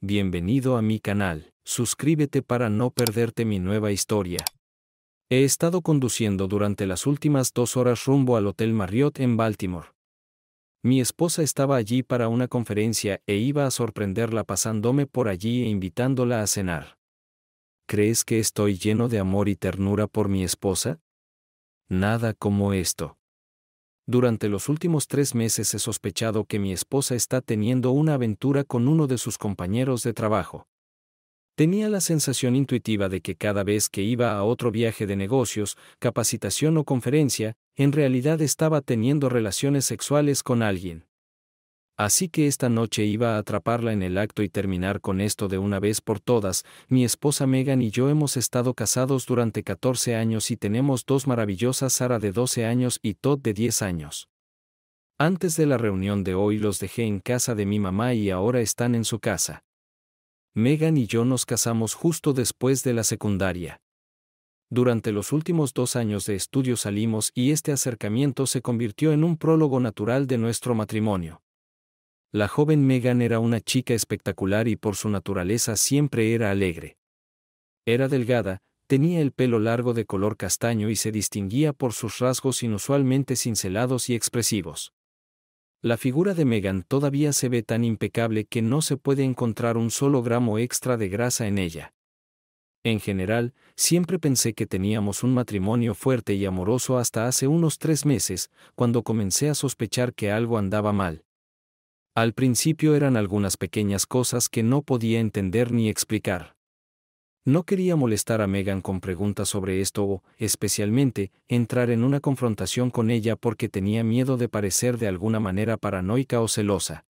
Bienvenido a mi canal, suscríbete para no perderte mi nueva historia. He estado conduciendo durante las últimas dos horas rumbo al Hotel Marriott en Baltimore. Mi esposa estaba allí para una conferencia e iba a sorprenderla pasándome por allí e invitándola a cenar. ¿Crees que estoy lleno de amor y ternura por mi esposa? Nada como esto. Durante los últimos tres meses he sospechado que mi esposa está teniendo una aventura con uno de sus compañeros de trabajo. Tenía la sensación intuitiva de que cada vez que iba a otro viaje de negocios, capacitación o conferencia, en realidad estaba teniendo relaciones sexuales con alguien. Así que esta noche iba a atraparla en el acto y terminar con esto de una vez por todas. Mi esposa Megan y yo hemos estado casados durante 14 años y tenemos dos maravillosas Sara de 12 años y Todd de 10 años. Antes de la reunión de hoy los dejé en casa de mi mamá y ahora están en su casa. Megan y yo nos casamos justo después de la secundaria. Durante los últimos dos años de estudio salimos y este acercamiento se convirtió en un prólogo natural de nuestro matrimonio. La joven Megan era una chica espectacular y por su naturaleza siempre era alegre. Era delgada, tenía el pelo largo de color castaño y se distinguía por sus rasgos inusualmente cincelados y expresivos. La figura de Megan todavía se ve tan impecable que no se puede encontrar un solo gramo extra de grasa en ella. En general, siempre pensé que teníamos un matrimonio fuerte y amoroso hasta hace unos tres meses, cuando comencé a sospechar que algo andaba mal. Al principio eran algunas pequeñas cosas que no podía entender ni explicar. No quería molestar a Megan con preguntas sobre esto o, especialmente, entrar en una confrontación con ella porque tenía miedo de parecer de alguna manera paranoica o celosa.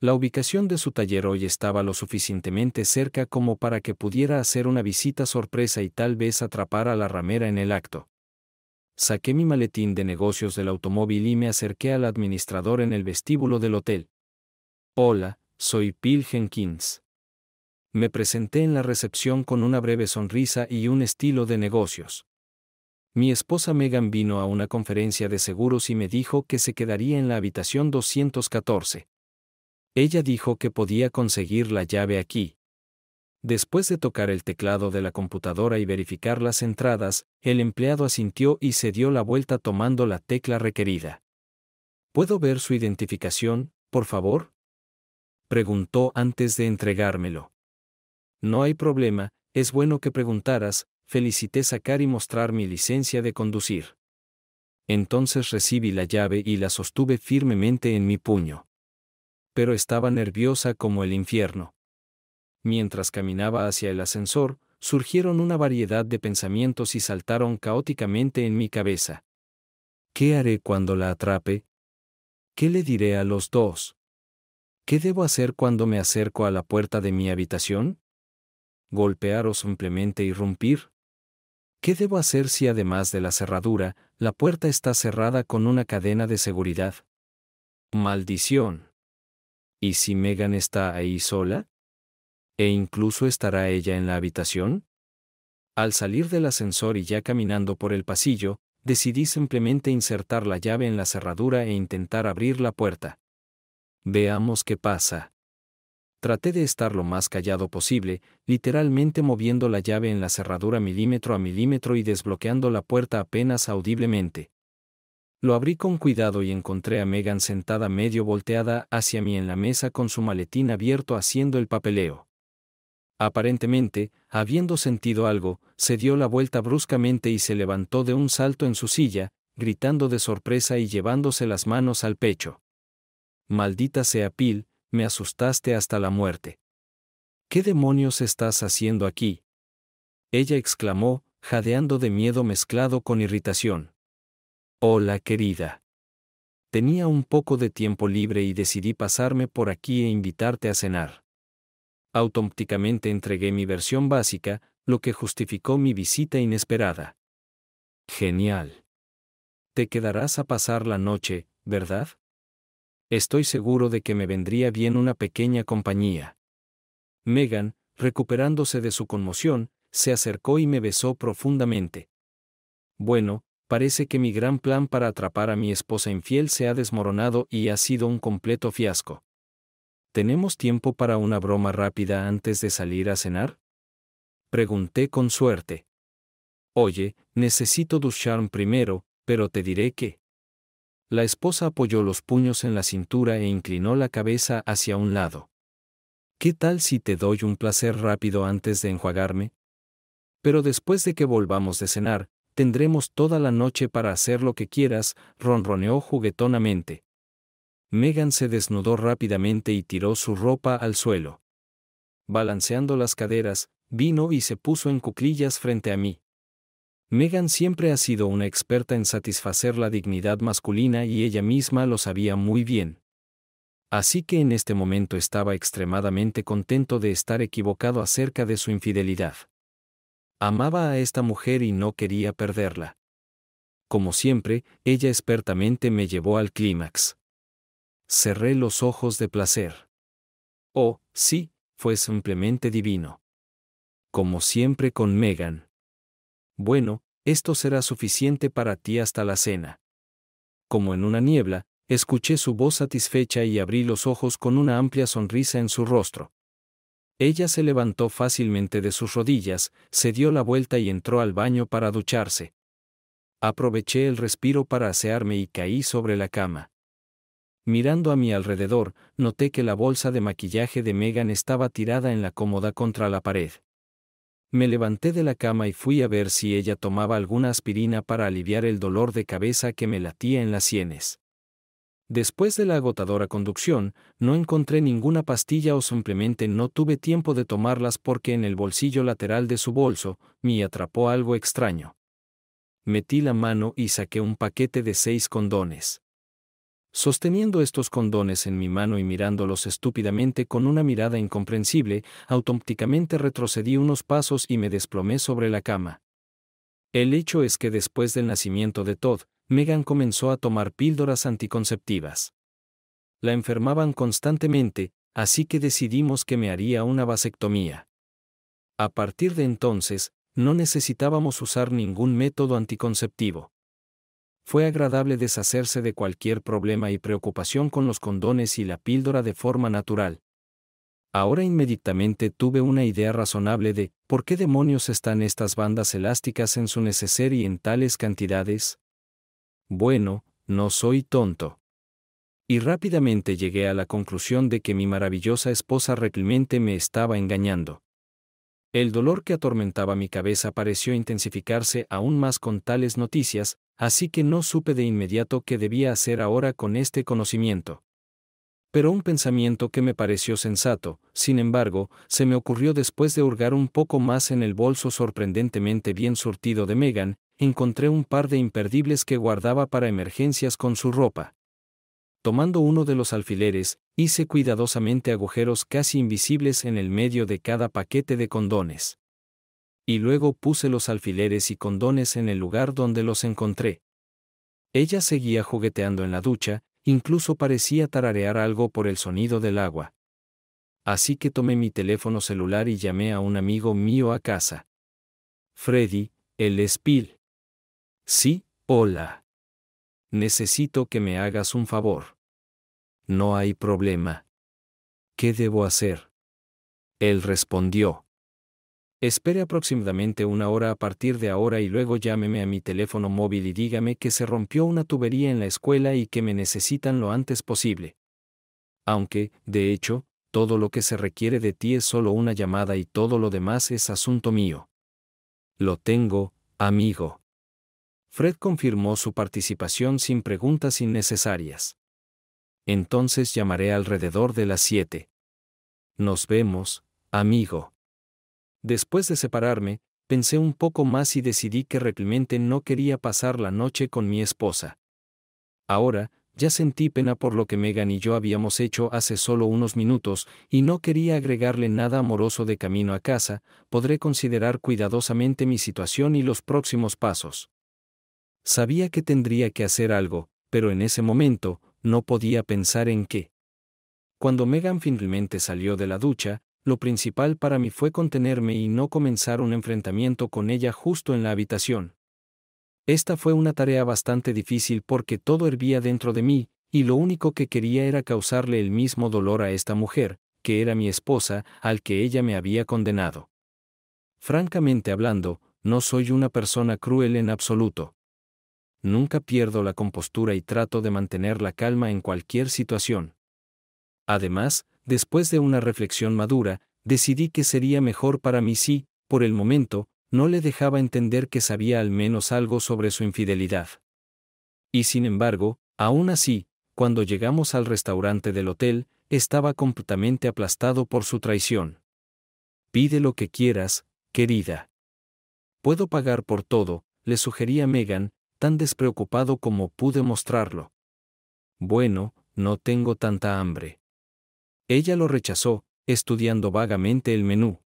La ubicación de su taller hoy estaba lo suficientemente cerca como para que pudiera hacer una visita sorpresa y tal vez atrapar a la ramera en el acto. Saqué mi maletín de negocios del automóvil y me acerqué al administrador en el vestíbulo del hotel. Hola, soy Bill Jenkins. Me presenté en la recepción con una breve sonrisa y un estilo de negocios. Mi esposa Megan vino a una conferencia de seguros y me dijo que se quedaría en la habitación 214. Ella dijo que podía conseguir la llave aquí. Después de tocar el teclado de la computadora y verificar las entradas, el empleado asintió y se dio la vuelta tomando la tecla requerida. ¿Puedo ver su identificación, por favor? Preguntó antes de entregármelo. No hay problema, es bueno que preguntaras, felicité sacar y mostrar mi licencia de conducir. Entonces recibí la llave y la sostuve firmemente en mi puño. Pero estaba nerviosa como el infierno. Mientras caminaba hacia el ascensor, surgieron una variedad de pensamientos y saltaron caóticamente en mi cabeza. ¿Qué haré cuando la atrape? ¿Qué le diré a los dos? ¿Qué debo hacer cuando me acerco a la puerta de mi habitación? ¿Golpear o simplemente irrumpir? ¿Qué debo hacer si además de la cerradura, la puerta está cerrada con una cadena de seguridad? Maldición. ¿Y si Megan está ahí sola? e incluso estará ella en la habitación? Al salir del ascensor y ya caminando por el pasillo, decidí simplemente insertar la llave en la cerradura e intentar abrir la puerta. Veamos qué pasa. Traté de estar lo más callado posible, literalmente moviendo la llave en la cerradura milímetro a milímetro y desbloqueando la puerta apenas audiblemente. Lo abrí con cuidado y encontré a Megan sentada medio volteada hacia mí en la mesa con su maletín abierto haciendo el papeleo. Aparentemente, habiendo sentido algo, se dio la vuelta bruscamente y se levantó de un salto en su silla, gritando de sorpresa y llevándose las manos al pecho. Maldita sea Pil, me asustaste hasta la muerte. ¿Qué demonios estás haciendo aquí? Ella exclamó, jadeando de miedo mezclado con irritación. Hola querida. Tenía un poco de tiempo libre y decidí pasarme por aquí e invitarte a cenar automáticamente entregué mi versión básica, lo que justificó mi visita inesperada. Genial. Te quedarás a pasar la noche, ¿verdad? Estoy seguro de que me vendría bien una pequeña compañía. Megan, recuperándose de su conmoción, se acercó y me besó profundamente. Bueno, parece que mi gran plan para atrapar a mi esposa infiel se ha desmoronado y ha sido un completo fiasco. ¿Tenemos tiempo para una broma rápida antes de salir a cenar? Pregunté con suerte. Oye, necesito ducharme primero, pero te diré qué. La esposa apoyó los puños en la cintura e inclinó la cabeza hacia un lado. ¿Qué tal si te doy un placer rápido antes de enjuagarme? Pero después de que volvamos de cenar, tendremos toda la noche para hacer lo que quieras, ronroneó juguetonamente. Megan se desnudó rápidamente y tiró su ropa al suelo. Balanceando las caderas, vino y se puso en cuclillas frente a mí. Megan siempre ha sido una experta en satisfacer la dignidad masculina y ella misma lo sabía muy bien. Así que en este momento estaba extremadamente contento de estar equivocado acerca de su infidelidad. Amaba a esta mujer y no quería perderla. Como siempre, ella expertamente me llevó al clímax cerré los ojos de placer. Oh, sí, fue simplemente divino. Como siempre con Megan. Bueno, esto será suficiente para ti hasta la cena. Como en una niebla, escuché su voz satisfecha y abrí los ojos con una amplia sonrisa en su rostro. Ella se levantó fácilmente de sus rodillas, se dio la vuelta y entró al baño para ducharse. Aproveché el respiro para asearme y caí sobre la cama. Mirando a mi alrededor, noté que la bolsa de maquillaje de Megan estaba tirada en la cómoda contra la pared. Me levanté de la cama y fui a ver si ella tomaba alguna aspirina para aliviar el dolor de cabeza que me latía en las sienes. Después de la agotadora conducción, no encontré ninguna pastilla o simplemente no tuve tiempo de tomarlas porque en el bolsillo lateral de su bolso, me atrapó algo extraño. Metí la mano y saqué un paquete de seis condones. Sosteniendo estos condones en mi mano y mirándolos estúpidamente con una mirada incomprensible, automáticamente retrocedí unos pasos y me desplomé sobre la cama. El hecho es que después del nacimiento de Todd, Megan comenzó a tomar píldoras anticonceptivas. La enfermaban constantemente, así que decidimos que me haría una vasectomía. A partir de entonces, no necesitábamos usar ningún método anticonceptivo. Fue agradable deshacerse de cualquier problema y preocupación con los condones y la píldora de forma natural. Ahora inmediatamente tuve una idea razonable de por qué demonios están estas bandas elásticas en su neceser y en tales cantidades. Bueno, no soy tonto. Y rápidamente llegué a la conclusión de que mi maravillosa esposa reclimente me estaba engañando. El dolor que atormentaba mi cabeza pareció intensificarse aún más con tales noticias, así que no supe de inmediato qué debía hacer ahora con este conocimiento. Pero un pensamiento que me pareció sensato, sin embargo, se me ocurrió después de hurgar un poco más en el bolso sorprendentemente bien surtido de Megan, encontré un par de imperdibles que guardaba para emergencias con su ropa. Tomando uno de los alfileres, hice cuidadosamente agujeros casi invisibles en el medio de cada paquete de condones y luego puse los alfileres y condones en el lugar donde los encontré. Ella seguía jugueteando en la ducha, incluso parecía tararear algo por el sonido del agua. Así que tomé mi teléfono celular y llamé a un amigo mío a casa. Freddy, el Spill. Sí, hola. Necesito que me hagas un favor. No hay problema. ¿Qué debo hacer? Él respondió. Espere aproximadamente una hora a partir de ahora y luego llámeme a mi teléfono móvil y dígame que se rompió una tubería en la escuela y que me necesitan lo antes posible. Aunque, de hecho, todo lo que se requiere de ti es solo una llamada y todo lo demás es asunto mío. Lo tengo, amigo. Fred confirmó su participación sin preguntas innecesarias. Entonces llamaré alrededor de las siete. Nos vemos, amigo. Después de separarme, pensé un poco más y decidí que realmente no quería pasar la noche con mi esposa. Ahora, ya sentí pena por lo que Megan y yo habíamos hecho hace solo unos minutos, y no quería agregarle nada amoroso de camino a casa, podré considerar cuidadosamente mi situación y los próximos pasos. Sabía que tendría que hacer algo, pero en ese momento, no podía pensar en qué. Cuando Megan finalmente salió de la ducha, lo principal para mí fue contenerme y no comenzar un enfrentamiento con ella justo en la habitación. Esta fue una tarea bastante difícil porque todo hervía dentro de mí, y lo único que quería era causarle el mismo dolor a esta mujer, que era mi esposa, al que ella me había condenado. Francamente hablando, no soy una persona cruel en absoluto. Nunca pierdo la compostura y trato de mantener la calma en cualquier situación. Además, después de una reflexión madura, decidí que sería mejor para mí si, por el momento, no le dejaba entender que sabía al menos algo sobre su infidelidad. Y sin embargo, aún así, cuando llegamos al restaurante del hotel, estaba completamente aplastado por su traición. Pide lo que quieras, querida. Puedo pagar por todo, le sugería Megan, tan despreocupado como pude mostrarlo. Bueno, no tengo tanta hambre. Ella lo rechazó, estudiando vagamente el menú.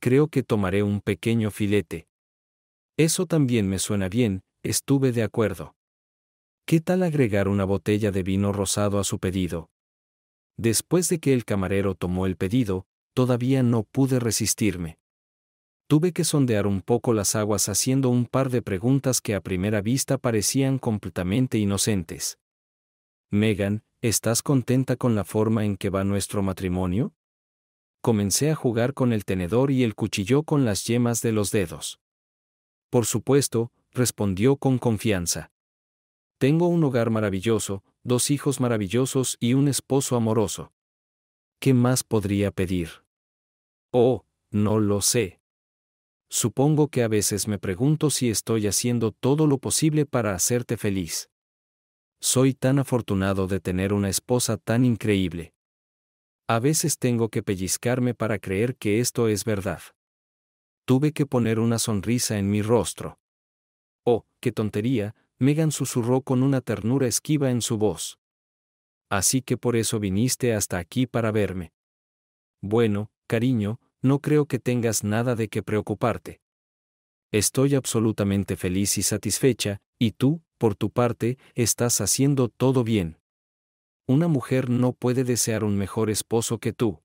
Creo que tomaré un pequeño filete. Eso también me suena bien, estuve de acuerdo. ¿Qué tal agregar una botella de vino rosado a su pedido? Después de que el camarero tomó el pedido, todavía no pude resistirme. Tuve que sondear un poco las aguas haciendo un par de preguntas que a primera vista parecían completamente inocentes. Megan, ¿estás contenta con la forma en que va nuestro matrimonio? Comencé a jugar con el tenedor y el cuchillo con las yemas de los dedos. Por supuesto, respondió con confianza. Tengo un hogar maravilloso, dos hijos maravillosos y un esposo amoroso. ¿Qué más podría pedir? Oh, no lo sé. Supongo que a veces me pregunto si estoy haciendo todo lo posible para hacerte feliz. Soy tan afortunado de tener una esposa tan increíble. A veces tengo que pellizcarme para creer que esto es verdad. Tuve que poner una sonrisa en mi rostro. Oh, qué tontería, Megan susurró con una ternura esquiva en su voz. Así que por eso viniste hasta aquí para verme. Bueno, cariño, no creo que tengas nada de qué preocuparte. Estoy absolutamente feliz y satisfecha, ¿y tú? por tu parte, estás haciendo todo bien. Una mujer no puede desear un mejor esposo que tú.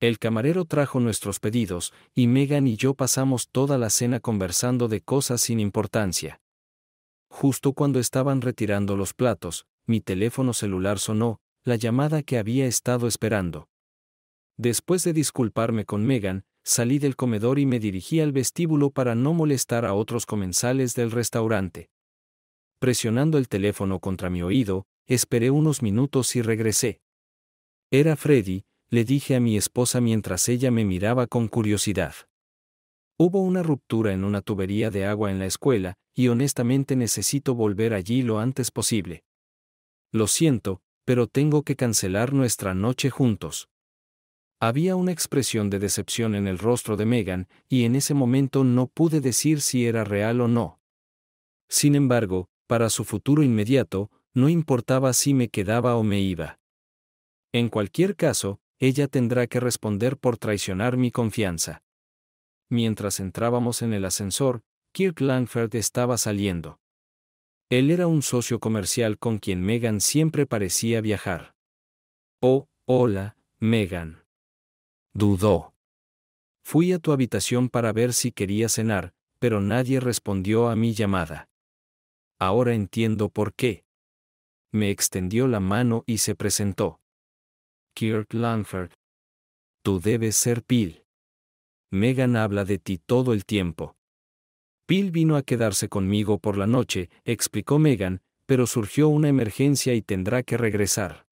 El camarero trajo nuestros pedidos, y Megan y yo pasamos toda la cena conversando de cosas sin importancia. Justo cuando estaban retirando los platos, mi teléfono celular sonó, la llamada que había estado esperando. Después de disculparme con Megan, salí del comedor y me dirigí al vestíbulo para no molestar a otros comensales del restaurante presionando el teléfono contra mi oído, esperé unos minutos y regresé. Era Freddy, le dije a mi esposa mientras ella me miraba con curiosidad. Hubo una ruptura en una tubería de agua en la escuela, y honestamente necesito volver allí lo antes posible. Lo siento, pero tengo que cancelar nuestra noche juntos. Había una expresión de decepción en el rostro de Megan, y en ese momento no pude decir si era real o no. Sin embargo, para su futuro inmediato, no importaba si me quedaba o me iba. En cualquier caso, ella tendrá que responder por traicionar mi confianza. Mientras entrábamos en el ascensor, Kirk Langford estaba saliendo. Él era un socio comercial con quien Megan siempre parecía viajar. Oh, hola, Megan. Dudó. Fui a tu habitación para ver si quería cenar, pero nadie respondió a mi llamada. Ahora entiendo por qué. Me extendió la mano y se presentó. Kirk Lanford. Tú debes ser Pil. Megan habla de ti todo el tiempo. Pil vino a quedarse conmigo por la noche, explicó Megan, pero surgió una emergencia y tendrá que regresar.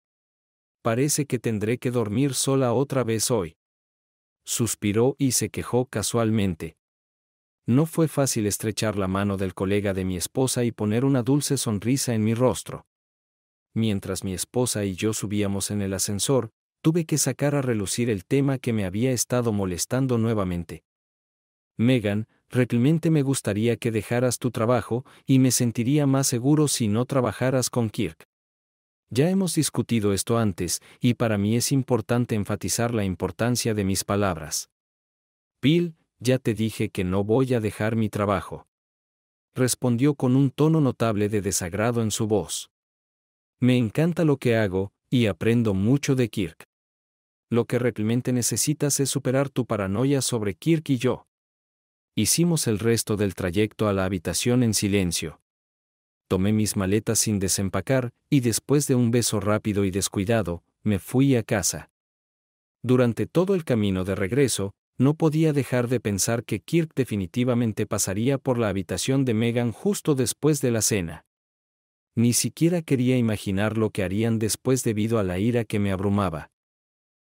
Parece que tendré que dormir sola otra vez hoy. Suspiró y se quejó casualmente. No fue fácil estrechar la mano del colega de mi esposa y poner una dulce sonrisa en mi rostro. Mientras mi esposa y yo subíamos en el ascensor, tuve que sacar a relucir el tema que me había estado molestando nuevamente. Megan, realmente me gustaría que dejaras tu trabajo y me sentiría más seguro si no trabajaras con Kirk. Ya hemos discutido esto antes y para mí es importante enfatizar la importancia de mis palabras. Bill, ya te dije que no voy a dejar mi trabajo. Respondió con un tono notable de desagrado en su voz. Me encanta lo que hago, y aprendo mucho de Kirk. Lo que realmente necesitas es superar tu paranoia sobre Kirk y yo. Hicimos el resto del trayecto a la habitación en silencio. Tomé mis maletas sin desempacar, y después de un beso rápido y descuidado, me fui a casa. Durante todo el camino de regreso, no podía dejar de pensar que Kirk definitivamente pasaría por la habitación de Megan justo después de la cena. Ni siquiera quería imaginar lo que harían después debido a la ira que me abrumaba.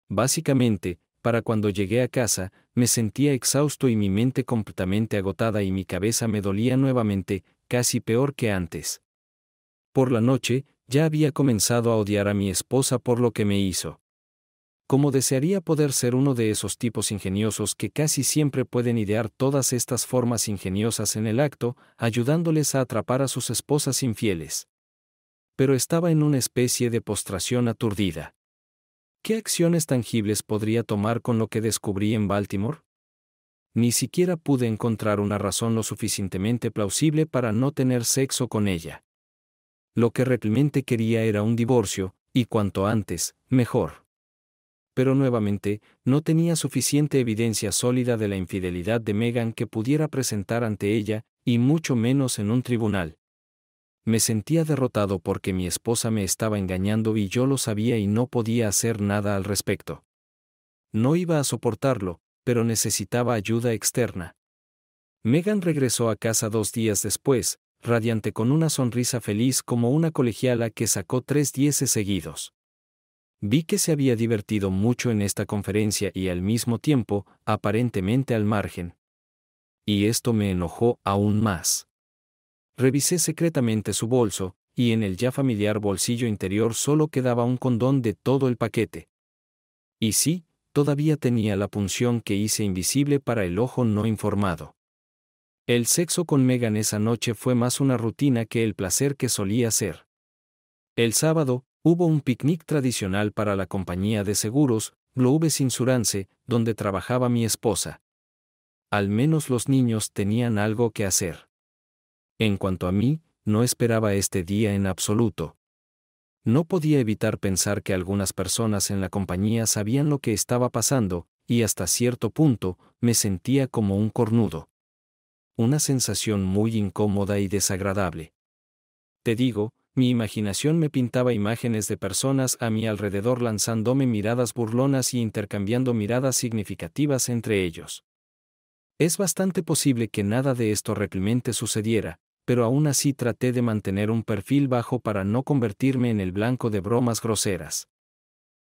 Básicamente, para cuando llegué a casa, me sentía exhausto y mi mente completamente agotada y mi cabeza me dolía nuevamente, casi peor que antes. Por la noche, ya había comenzado a odiar a mi esposa por lo que me hizo. Como desearía poder ser uno de esos tipos ingeniosos que casi siempre pueden idear todas estas formas ingeniosas en el acto, ayudándoles a atrapar a sus esposas infieles. Pero estaba en una especie de postración aturdida. ¿Qué acciones tangibles podría tomar con lo que descubrí en Baltimore? Ni siquiera pude encontrar una razón lo suficientemente plausible para no tener sexo con ella. Lo que realmente quería era un divorcio, y cuanto antes, mejor pero nuevamente, no tenía suficiente evidencia sólida de la infidelidad de Megan que pudiera presentar ante ella, y mucho menos en un tribunal. Me sentía derrotado porque mi esposa me estaba engañando y yo lo sabía y no podía hacer nada al respecto. No iba a soportarlo, pero necesitaba ayuda externa. Megan regresó a casa dos días después, radiante con una sonrisa feliz como una colegiala que sacó tres dieces seguidos. Vi que se había divertido mucho en esta conferencia y al mismo tiempo, aparentemente al margen. Y esto me enojó aún más. Revisé secretamente su bolso, y en el ya familiar bolsillo interior solo quedaba un condón de todo el paquete. Y sí, todavía tenía la punción que hice invisible para el ojo no informado. El sexo con Megan esa noche fue más una rutina que el placer que solía ser. El sábado, hubo un picnic tradicional para la compañía de seguros, Globes Insurance, donde trabajaba mi esposa. Al menos los niños tenían algo que hacer. En cuanto a mí, no esperaba este día en absoluto. No podía evitar pensar que algunas personas en la compañía sabían lo que estaba pasando, y hasta cierto punto me sentía como un cornudo. Una sensación muy incómoda y desagradable. Te digo, mi imaginación me pintaba imágenes de personas a mi alrededor lanzándome miradas burlonas y intercambiando miradas significativas entre ellos. Es bastante posible que nada de esto realmente sucediera, pero aún así traté de mantener un perfil bajo para no convertirme en el blanco de bromas groseras.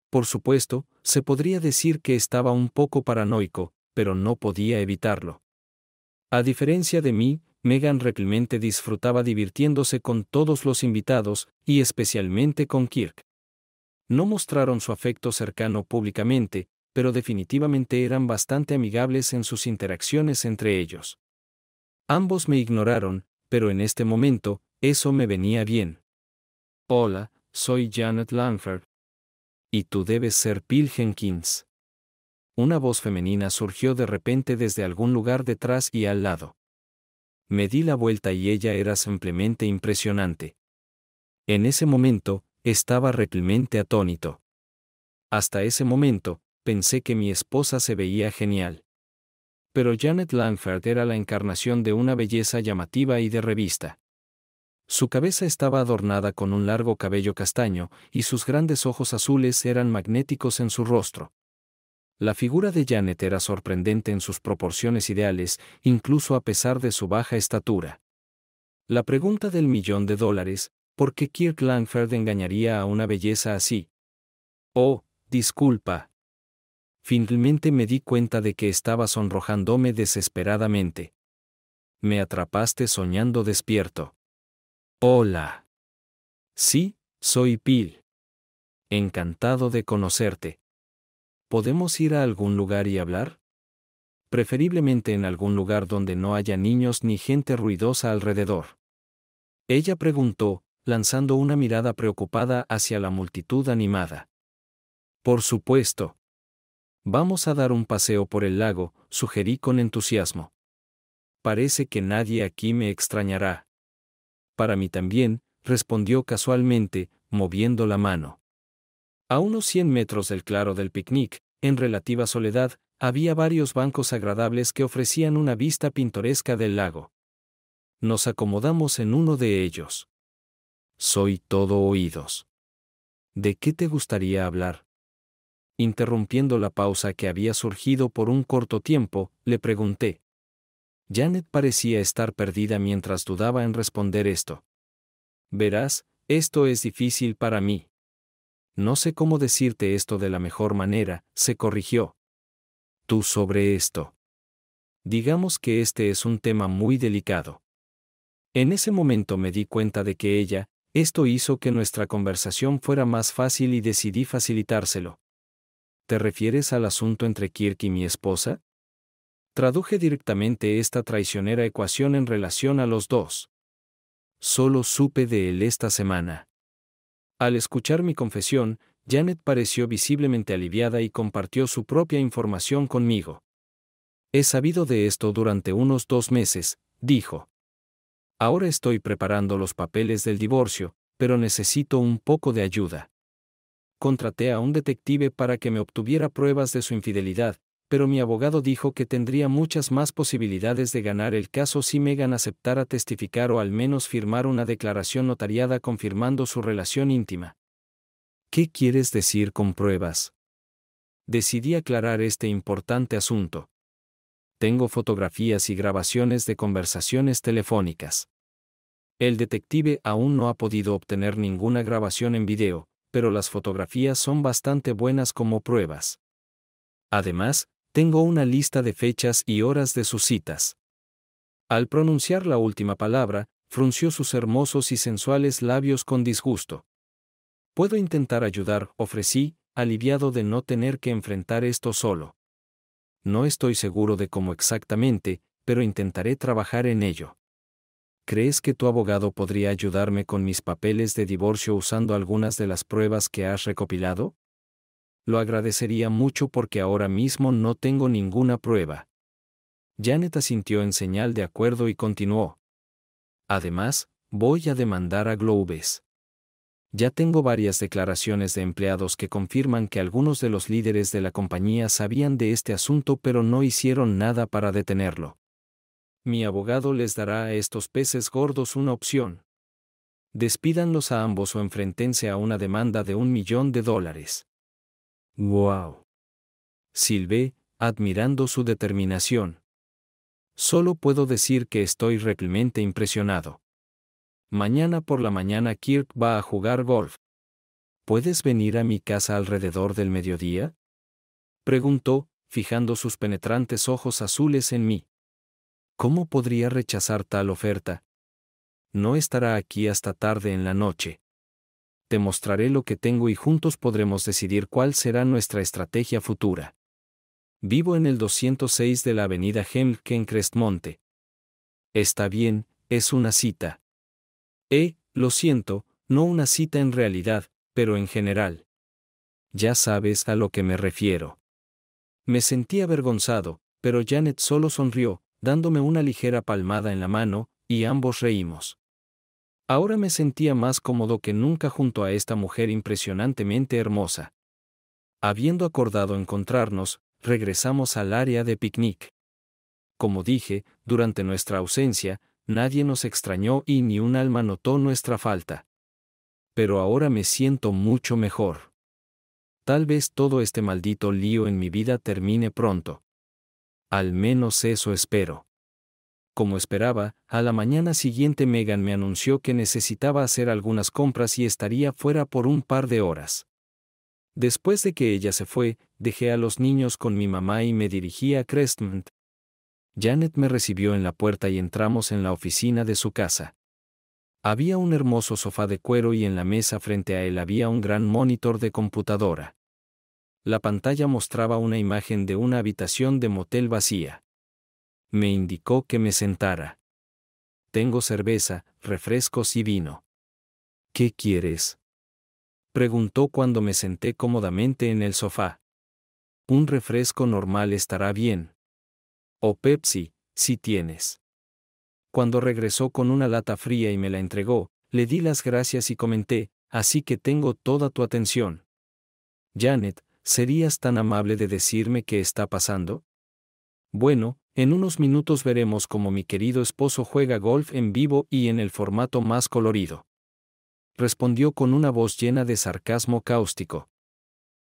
Por supuesto, se podría decir que estaba un poco paranoico, pero no podía evitarlo. A diferencia de mí, Megan realmente disfrutaba divirtiéndose con todos los invitados, y especialmente con Kirk. No mostraron su afecto cercano públicamente, pero definitivamente eran bastante amigables en sus interacciones entre ellos. Ambos me ignoraron, pero en este momento, eso me venía bien. Hola, soy Janet Lanford. Y tú debes ser Bill Jenkins. Una voz femenina surgió de repente desde algún lugar detrás y al lado me di la vuelta y ella era simplemente impresionante. En ese momento, estaba realmente atónito. Hasta ese momento, pensé que mi esposa se veía genial. Pero Janet Langford era la encarnación de una belleza llamativa y de revista. Su cabeza estaba adornada con un largo cabello castaño, y sus grandes ojos azules eran magnéticos en su rostro. La figura de Janet era sorprendente en sus proporciones ideales, incluso a pesar de su baja estatura. La pregunta del millón de dólares, ¿por qué Kirk Langford engañaría a una belleza así? Oh, disculpa. Finalmente me di cuenta de que estaba sonrojándome desesperadamente. Me atrapaste soñando despierto. Hola. Sí, soy Pil. Encantado de conocerte. ¿Podemos ir a algún lugar y hablar? Preferiblemente en algún lugar donde no haya niños ni gente ruidosa alrededor. Ella preguntó, lanzando una mirada preocupada hacia la multitud animada. Por supuesto. Vamos a dar un paseo por el lago, sugerí con entusiasmo. Parece que nadie aquí me extrañará. Para mí también, respondió casualmente, moviendo la mano. A unos 100 metros del claro del picnic, en relativa soledad, había varios bancos agradables que ofrecían una vista pintoresca del lago. Nos acomodamos en uno de ellos. Soy todo oídos. ¿De qué te gustaría hablar? Interrumpiendo la pausa que había surgido por un corto tiempo, le pregunté. Janet parecía estar perdida mientras dudaba en responder esto. Verás, esto es difícil para mí no sé cómo decirte esto de la mejor manera, se corrigió. Tú sobre esto. Digamos que este es un tema muy delicado. En ese momento me di cuenta de que ella, esto hizo que nuestra conversación fuera más fácil y decidí facilitárselo. ¿Te refieres al asunto entre Kirk y mi esposa? Traduje directamente esta traicionera ecuación en relación a los dos. Solo supe de él esta semana. Al escuchar mi confesión, Janet pareció visiblemente aliviada y compartió su propia información conmigo. He sabido de esto durante unos dos meses, dijo. Ahora estoy preparando los papeles del divorcio, pero necesito un poco de ayuda. Contraté a un detective para que me obtuviera pruebas de su infidelidad, pero mi abogado dijo que tendría muchas más posibilidades de ganar el caso si Megan aceptara testificar o al menos firmar una declaración notariada confirmando su relación íntima. ¿Qué quieres decir con pruebas? Decidí aclarar este importante asunto. Tengo fotografías y grabaciones de conversaciones telefónicas. El detective aún no ha podido obtener ninguna grabación en video, pero las fotografías son bastante buenas como pruebas. Además, tengo una lista de fechas y horas de sus citas. Al pronunciar la última palabra, frunció sus hermosos y sensuales labios con disgusto. Puedo intentar ayudar, ofrecí, aliviado de no tener que enfrentar esto solo. No estoy seguro de cómo exactamente, pero intentaré trabajar en ello. ¿Crees que tu abogado podría ayudarme con mis papeles de divorcio usando algunas de las pruebas que has recopilado? lo agradecería mucho porque ahora mismo no tengo ninguna prueba. Janet asintió en señal de acuerdo y continuó. Además, voy a demandar a Globes. Ya tengo varias declaraciones de empleados que confirman que algunos de los líderes de la compañía sabían de este asunto pero no hicieron nada para detenerlo. Mi abogado les dará a estos peces gordos una opción. Despídanlos a ambos o enfrentense a una demanda de un millón de dólares. ¡Wow! Silvé, admirando su determinación. Solo puedo decir que estoy realmente impresionado. Mañana por la mañana Kirk va a jugar golf. ¿Puedes venir a mi casa alrededor del mediodía? Preguntó, fijando sus penetrantes ojos azules en mí. ¿Cómo podría rechazar tal oferta? No estará aquí hasta tarde en la noche te mostraré lo que tengo y juntos podremos decidir cuál será nuestra estrategia futura. Vivo en el 206 de la avenida Hemke en Crestmonte. Está bien, es una cita. Eh, lo siento, no una cita en realidad, pero en general. Ya sabes a lo que me refiero. Me sentí avergonzado, pero Janet solo sonrió, dándome una ligera palmada en la mano, y ambos reímos. Ahora me sentía más cómodo que nunca junto a esta mujer impresionantemente hermosa. Habiendo acordado encontrarnos, regresamos al área de picnic. Como dije, durante nuestra ausencia, nadie nos extrañó y ni un alma notó nuestra falta. Pero ahora me siento mucho mejor. Tal vez todo este maldito lío en mi vida termine pronto. Al menos eso espero. Como esperaba, a la mañana siguiente Megan me anunció que necesitaba hacer algunas compras y estaría fuera por un par de horas. Después de que ella se fue, dejé a los niños con mi mamá y me dirigí a Crestmont. Janet me recibió en la puerta y entramos en la oficina de su casa. Había un hermoso sofá de cuero y en la mesa frente a él había un gran monitor de computadora. La pantalla mostraba una imagen de una habitación de motel vacía. Me indicó que me sentara. Tengo cerveza, refrescos y vino. ¿Qué quieres? Preguntó cuando me senté cómodamente en el sofá. Un refresco normal estará bien. O Pepsi, si tienes. Cuando regresó con una lata fría y me la entregó, le di las gracias y comenté, así que tengo toda tu atención. Janet, ¿serías tan amable de decirme qué está pasando? Bueno, en unos minutos veremos cómo mi querido esposo juega golf en vivo y en el formato más colorido. Respondió con una voz llena de sarcasmo cáustico.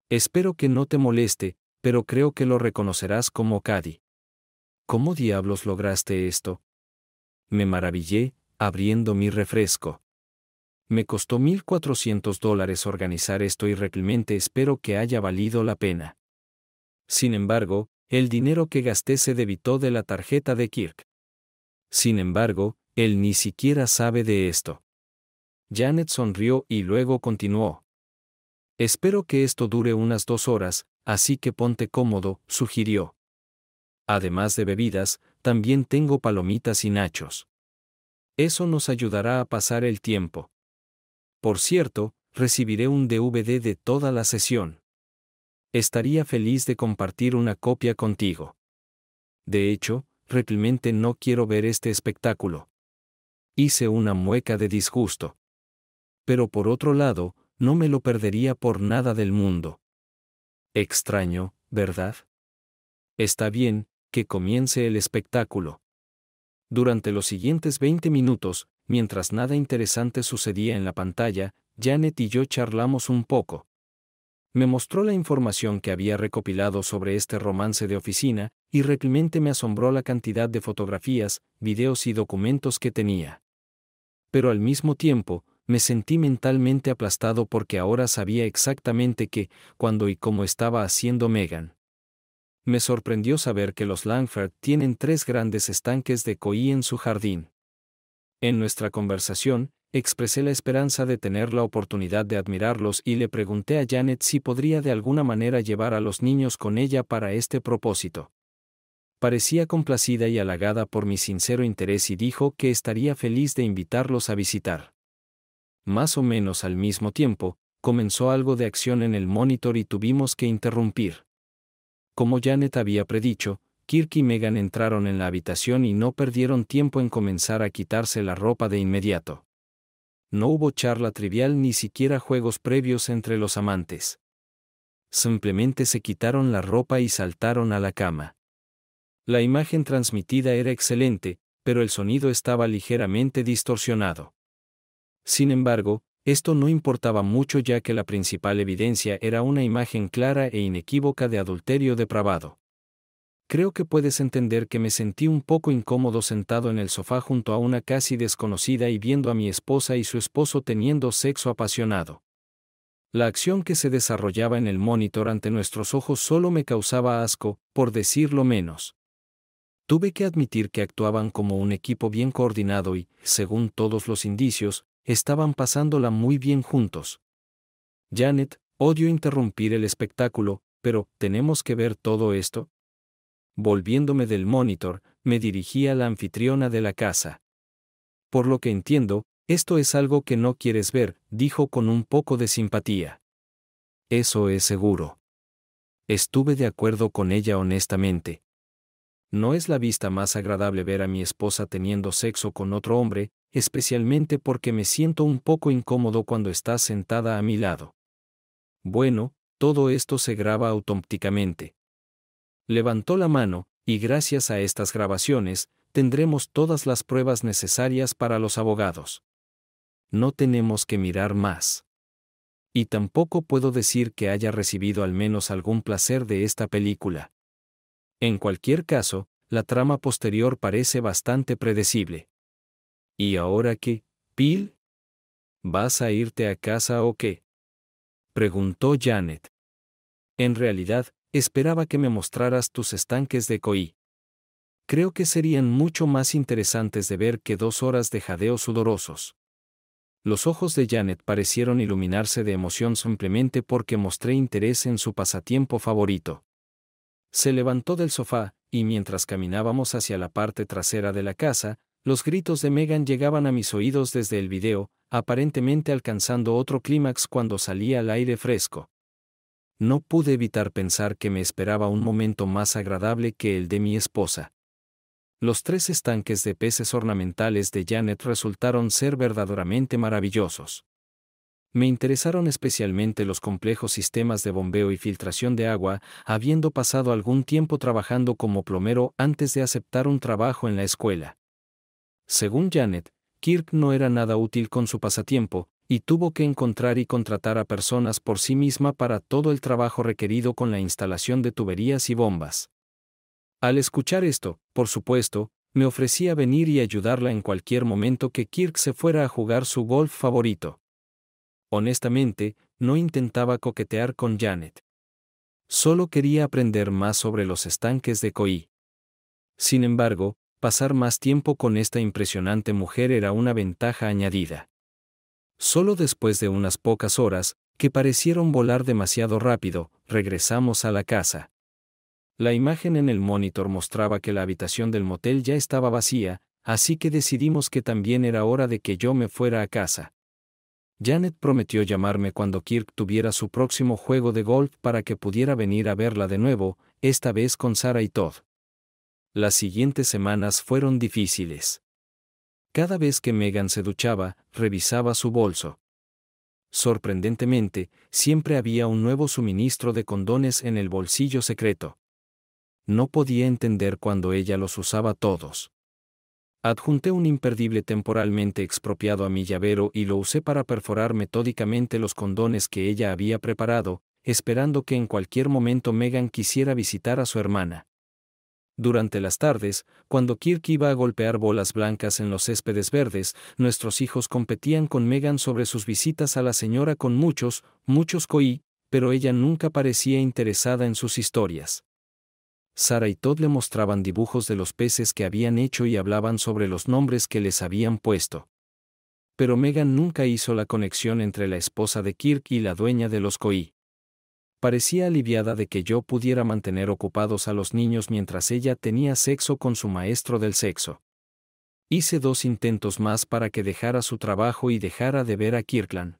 Espero que no te moleste, pero creo que lo reconocerás como Caddy. ¿Cómo diablos lograste esto? Me maravillé, abriendo mi refresco. Me costó 1.400 dólares organizar esto y realmente espero que haya valido la pena. Sin embargo, el dinero que gasté se debitó de la tarjeta de Kirk. Sin embargo, él ni siquiera sabe de esto. Janet sonrió y luego continuó. Espero que esto dure unas dos horas, así que ponte cómodo, sugirió. Además de bebidas, también tengo palomitas y nachos. Eso nos ayudará a pasar el tiempo. Por cierto, recibiré un DVD de toda la sesión. Estaría feliz de compartir una copia contigo. De hecho, realmente no quiero ver este espectáculo. Hice una mueca de disgusto. Pero por otro lado, no me lo perdería por nada del mundo. Extraño, ¿verdad? Está bien, que comience el espectáculo. Durante los siguientes 20 minutos, mientras nada interesante sucedía en la pantalla, Janet y yo charlamos un poco. Me mostró la información que había recopilado sobre este romance de oficina, y realmente me asombró la cantidad de fotografías, videos y documentos que tenía. Pero al mismo tiempo, me sentí mentalmente aplastado porque ahora sabía exactamente qué, cuándo y cómo estaba haciendo Megan. Me sorprendió saber que los Langford tienen tres grandes estanques de coí en su jardín. En nuestra conversación, expresé la esperanza de tener la oportunidad de admirarlos y le pregunté a Janet si podría de alguna manera llevar a los niños con ella para este propósito. Parecía complacida y halagada por mi sincero interés y dijo que estaría feliz de invitarlos a visitar. Más o menos al mismo tiempo, comenzó algo de acción en el monitor y tuvimos que interrumpir. Como Janet había predicho, Kirk y Megan entraron en la habitación y no perdieron tiempo en comenzar a quitarse la ropa de inmediato. No hubo charla trivial ni siquiera juegos previos entre los amantes. Simplemente se quitaron la ropa y saltaron a la cama. La imagen transmitida era excelente, pero el sonido estaba ligeramente distorsionado. Sin embargo, esto no importaba mucho ya que la principal evidencia era una imagen clara e inequívoca de adulterio depravado creo que puedes entender que me sentí un poco incómodo sentado en el sofá junto a una casi desconocida y viendo a mi esposa y su esposo teniendo sexo apasionado. La acción que se desarrollaba en el monitor ante nuestros ojos solo me causaba asco, por decirlo menos. Tuve que admitir que actuaban como un equipo bien coordinado y, según todos los indicios, estaban pasándola muy bien juntos. Janet, odio interrumpir el espectáculo, pero ¿tenemos que ver todo esto? Volviéndome del monitor, me dirigí a la anfitriona de la casa. Por lo que entiendo, esto es algo que no quieres ver, dijo con un poco de simpatía. Eso es seguro. Estuve de acuerdo con ella honestamente. No es la vista más agradable ver a mi esposa teniendo sexo con otro hombre, especialmente porque me siento un poco incómodo cuando está sentada a mi lado. Bueno, todo esto se graba automáticamente levantó la mano, y gracias a estas grabaciones, tendremos todas las pruebas necesarias para los abogados. No tenemos que mirar más. Y tampoco puedo decir que haya recibido al menos algún placer de esta película. En cualquier caso, la trama posterior parece bastante predecible. ¿Y ahora qué, Bill? ¿Vas a irte a casa o qué? Preguntó Janet. En realidad, Esperaba que me mostraras tus estanques de koi. Creo que serían mucho más interesantes de ver que dos horas de jadeos sudorosos. Los ojos de Janet parecieron iluminarse de emoción simplemente porque mostré interés en su pasatiempo favorito. Se levantó del sofá, y mientras caminábamos hacia la parte trasera de la casa, los gritos de Megan llegaban a mis oídos desde el video, aparentemente alcanzando otro clímax cuando salía al aire fresco no pude evitar pensar que me esperaba un momento más agradable que el de mi esposa. Los tres estanques de peces ornamentales de Janet resultaron ser verdaderamente maravillosos. Me interesaron especialmente los complejos sistemas de bombeo y filtración de agua, habiendo pasado algún tiempo trabajando como plomero antes de aceptar un trabajo en la escuela. Según Janet, Kirk no era nada útil con su pasatiempo, y tuvo que encontrar y contratar a personas por sí misma para todo el trabajo requerido con la instalación de tuberías y bombas. Al escuchar esto, por supuesto, me ofrecía venir y ayudarla en cualquier momento que Kirk se fuera a jugar su golf favorito. Honestamente, no intentaba coquetear con Janet. Solo quería aprender más sobre los estanques de Coí. Sin embargo, pasar más tiempo con esta impresionante mujer era una ventaja añadida. Solo después de unas pocas horas, que parecieron volar demasiado rápido, regresamos a la casa. La imagen en el monitor mostraba que la habitación del motel ya estaba vacía, así que decidimos que también era hora de que yo me fuera a casa. Janet prometió llamarme cuando Kirk tuviera su próximo juego de golf para que pudiera venir a verla de nuevo, esta vez con Sara y Todd. Las siguientes semanas fueron difíciles. Cada vez que Megan se duchaba, revisaba su bolso. Sorprendentemente, siempre había un nuevo suministro de condones en el bolsillo secreto. No podía entender cuando ella los usaba todos. Adjunté un imperdible temporalmente expropiado a mi llavero y lo usé para perforar metódicamente los condones que ella había preparado, esperando que en cualquier momento Megan quisiera visitar a su hermana. Durante las tardes, cuando Kirk iba a golpear bolas blancas en los céspedes verdes, nuestros hijos competían con Megan sobre sus visitas a la señora con muchos, muchos coí, pero ella nunca parecía interesada en sus historias. Sara y Todd le mostraban dibujos de los peces que habían hecho y hablaban sobre los nombres que les habían puesto. Pero Megan nunca hizo la conexión entre la esposa de Kirk y la dueña de los coí parecía aliviada de que yo pudiera mantener ocupados a los niños mientras ella tenía sexo con su maestro del sexo. Hice dos intentos más para que dejara su trabajo y dejara de ver a Kirkland.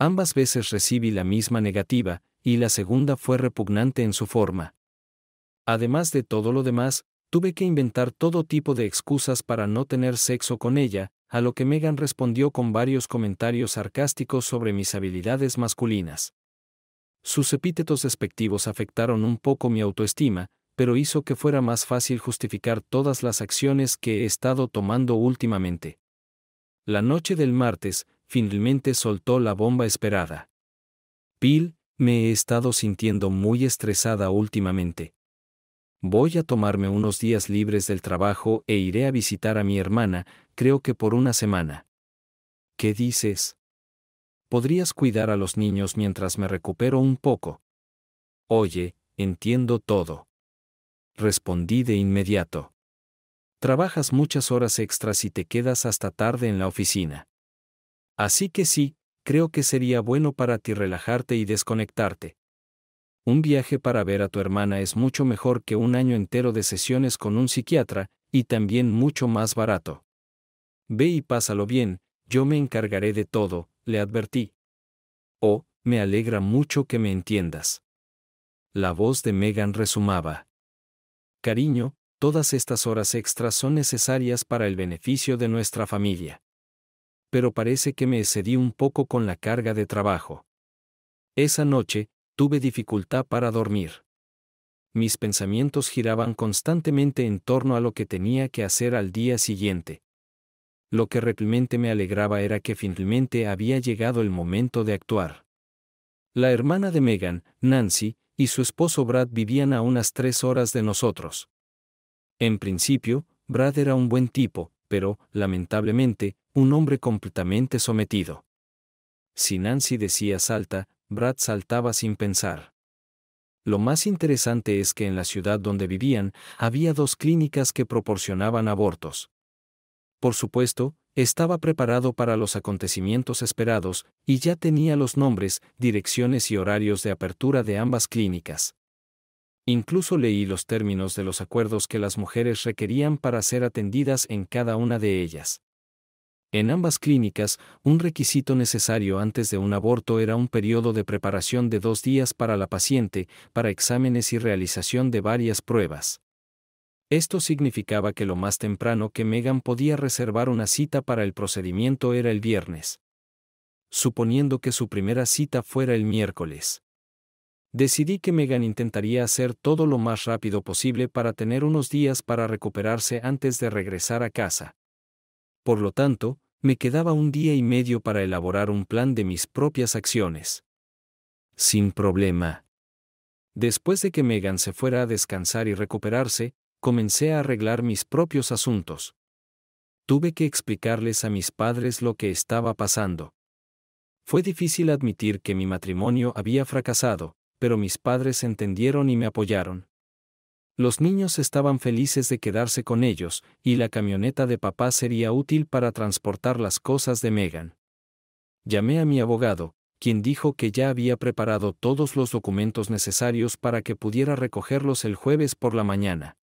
Ambas veces recibí la misma negativa, y la segunda fue repugnante en su forma. Además de todo lo demás, tuve que inventar todo tipo de excusas para no tener sexo con ella, a lo que Megan respondió con varios comentarios sarcásticos sobre mis habilidades masculinas. Sus epítetos despectivos afectaron un poco mi autoestima, pero hizo que fuera más fácil justificar todas las acciones que he estado tomando últimamente. La noche del martes, finalmente soltó la bomba esperada. Bill, me he estado sintiendo muy estresada últimamente. Voy a tomarme unos días libres del trabajo e iré a visitar a mi hermana, creo que por una semana. ¿Qué dices? podrías cuidar a los niños mientras me recupero un poco. Oye, entiendo todo. Respondí de inmediato. Trabajas muchas horas extras y te quedas hasta tarde en la oficina. Así que sí, creo que sería bueno para ti relajarte y desconectarte. Un viaje para ver a tu hermana es mucho mejor que un año entero de sesiones con un psiquiatra, y también mucho más barato. Ve y pásalo bien, yo me encargaré de todo, le advertí. Oh, me alegra mucho que me entiendas. La voz de Megan resumaba. Cariño, todas estas horas extras son necesarias para el beneficio de nuestra familia. Pero parece que me excedí un poco con la carga de trabajo. Esa noche, tuve dificultad para dormir. Mis pensamientos giraban constantemente en torno a lo que tenía que hacer al día siguiente. Lo que realmente me alegraba era que finalmente había llegado el momento de actuar. La hermana de Megan, Nancy, y su esposo Brad vivían a unas tres horas de nosotros. En principio, Brad era un buen tipo, pero, lamentablemente, un hombre completamente sometido. Si Nancy decía salta, Brad saltaba sin pensar. Lo más interesante es que en la ciudad donde vivían había dos clínicas que proporcionaban abortos por supuesto, estaba preparado para los acontecimientos esperados y ya tenía los nombres, direcciones y horarios de apertura de ambas clínicas. Incluso leí los términos de los acuerdos que las mujeres requerían para ser atendidas en cada una de ellas. En ambas clínicas, un requisito necesario antes de un aborto era un periodo de preparación de dos días para la paciente, para exámenes y realización de varias pruebas. Esto significaba que lo más temprano que Megan podía reservar una cita para el procedimiento era el viernes. Suponiendo que su primera cita fuera el miércoles. Decidí que Megan intentaría hacer todo lo más rápido posible para tener unos días para recuperarse antes de regresar a casa. Por lo tanto, me quedaba un día y medio para elaborar un plan de mis propias acciones. Sin problema. Después de que Megan se fuera a descansar y recuperarse, comencé a arreglar mis propios asuntos. Tuve que explicarles a mis padres lo que estaba pasando. Fue difícil admitir que mi matrimonio había fracasado, pero mis padres entendieron y me apoyaron. Los niños estaban felices de quedarse con ellos, y la camioneta de papá sería útil para transportar las cosas de Megan. Llamé a mi abogado, quien dijo que ya había preparado todos los documentos necesarios para que pudiera recogerlos el jueves por la mañana.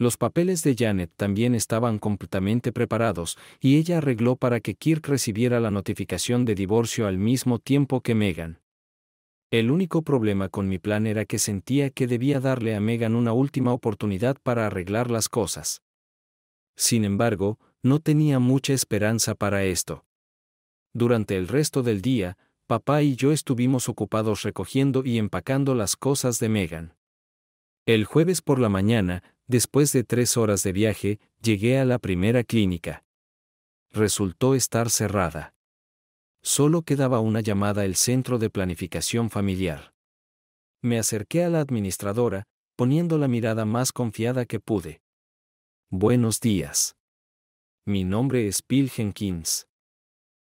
Los papeles de Janet también estaban completamente preparados, y ella arregló para que Kirk recibiera la notificación de divorcio al mismo tiempo que Megan. El único problema con mi plan era que sentía que debía darle a Megan una última oportunidad para arreglar las cosas. Sin embargo, no tenía mucha esperanza para esto. Durante el resto del día, papá y yo estuvimos ocupados recogiendo y empacando las cosas de Megan. El jueves por la mañana, Después de tres horas de viaje, llegué a la primera clínica. Resultó estar cerrada. Solo quedaba una llamada al Centro de Planificación Familiar. Me acerqué a la administradora, poniendo la mirada más confiada que pude. Buenos días. Mi nombre es Bill Jenkins.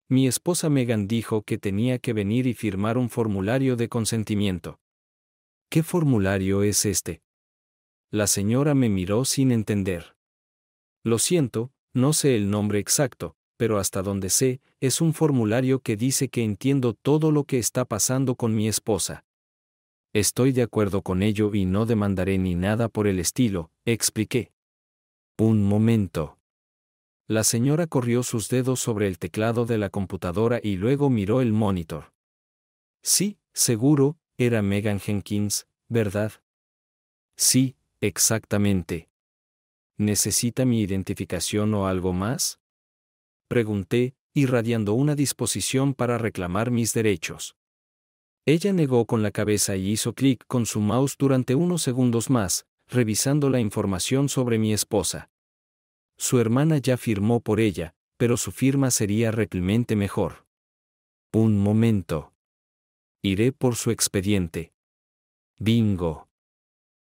Mi esposa Megan dijo que tenía que venir y firmar un formulario de consentimiento. ¿Qué formulario es este? La señora me miró sin entender. Lo siento, no sé el nombre exacto, pero hasta donde sé, es un formulario que dice que entiendo todo lo que está pasando con mi esposa. Estoy de acuerdo con ello y no demandaré ni nada por el estilo, expliqué. Un momento. La señora corrió sus dedos sobre el teclado de la computadora y luego miró el monitor. Sí, seguro, era Megan Jenkins, ¿verdad? Sí, Exactamente. ¿Necesita mi identificación o algo más? Pregunté, irradiando una disposición para reclamar mis derechos. Ella negó con la cabeza y hizo clic con su mouse durante unos segundos más, revisando la información sobre mi esposa. Su hermana ya firmó por ella, pero su firma sería replemente mejor. Un momento. Iré por su expediente. Bingo.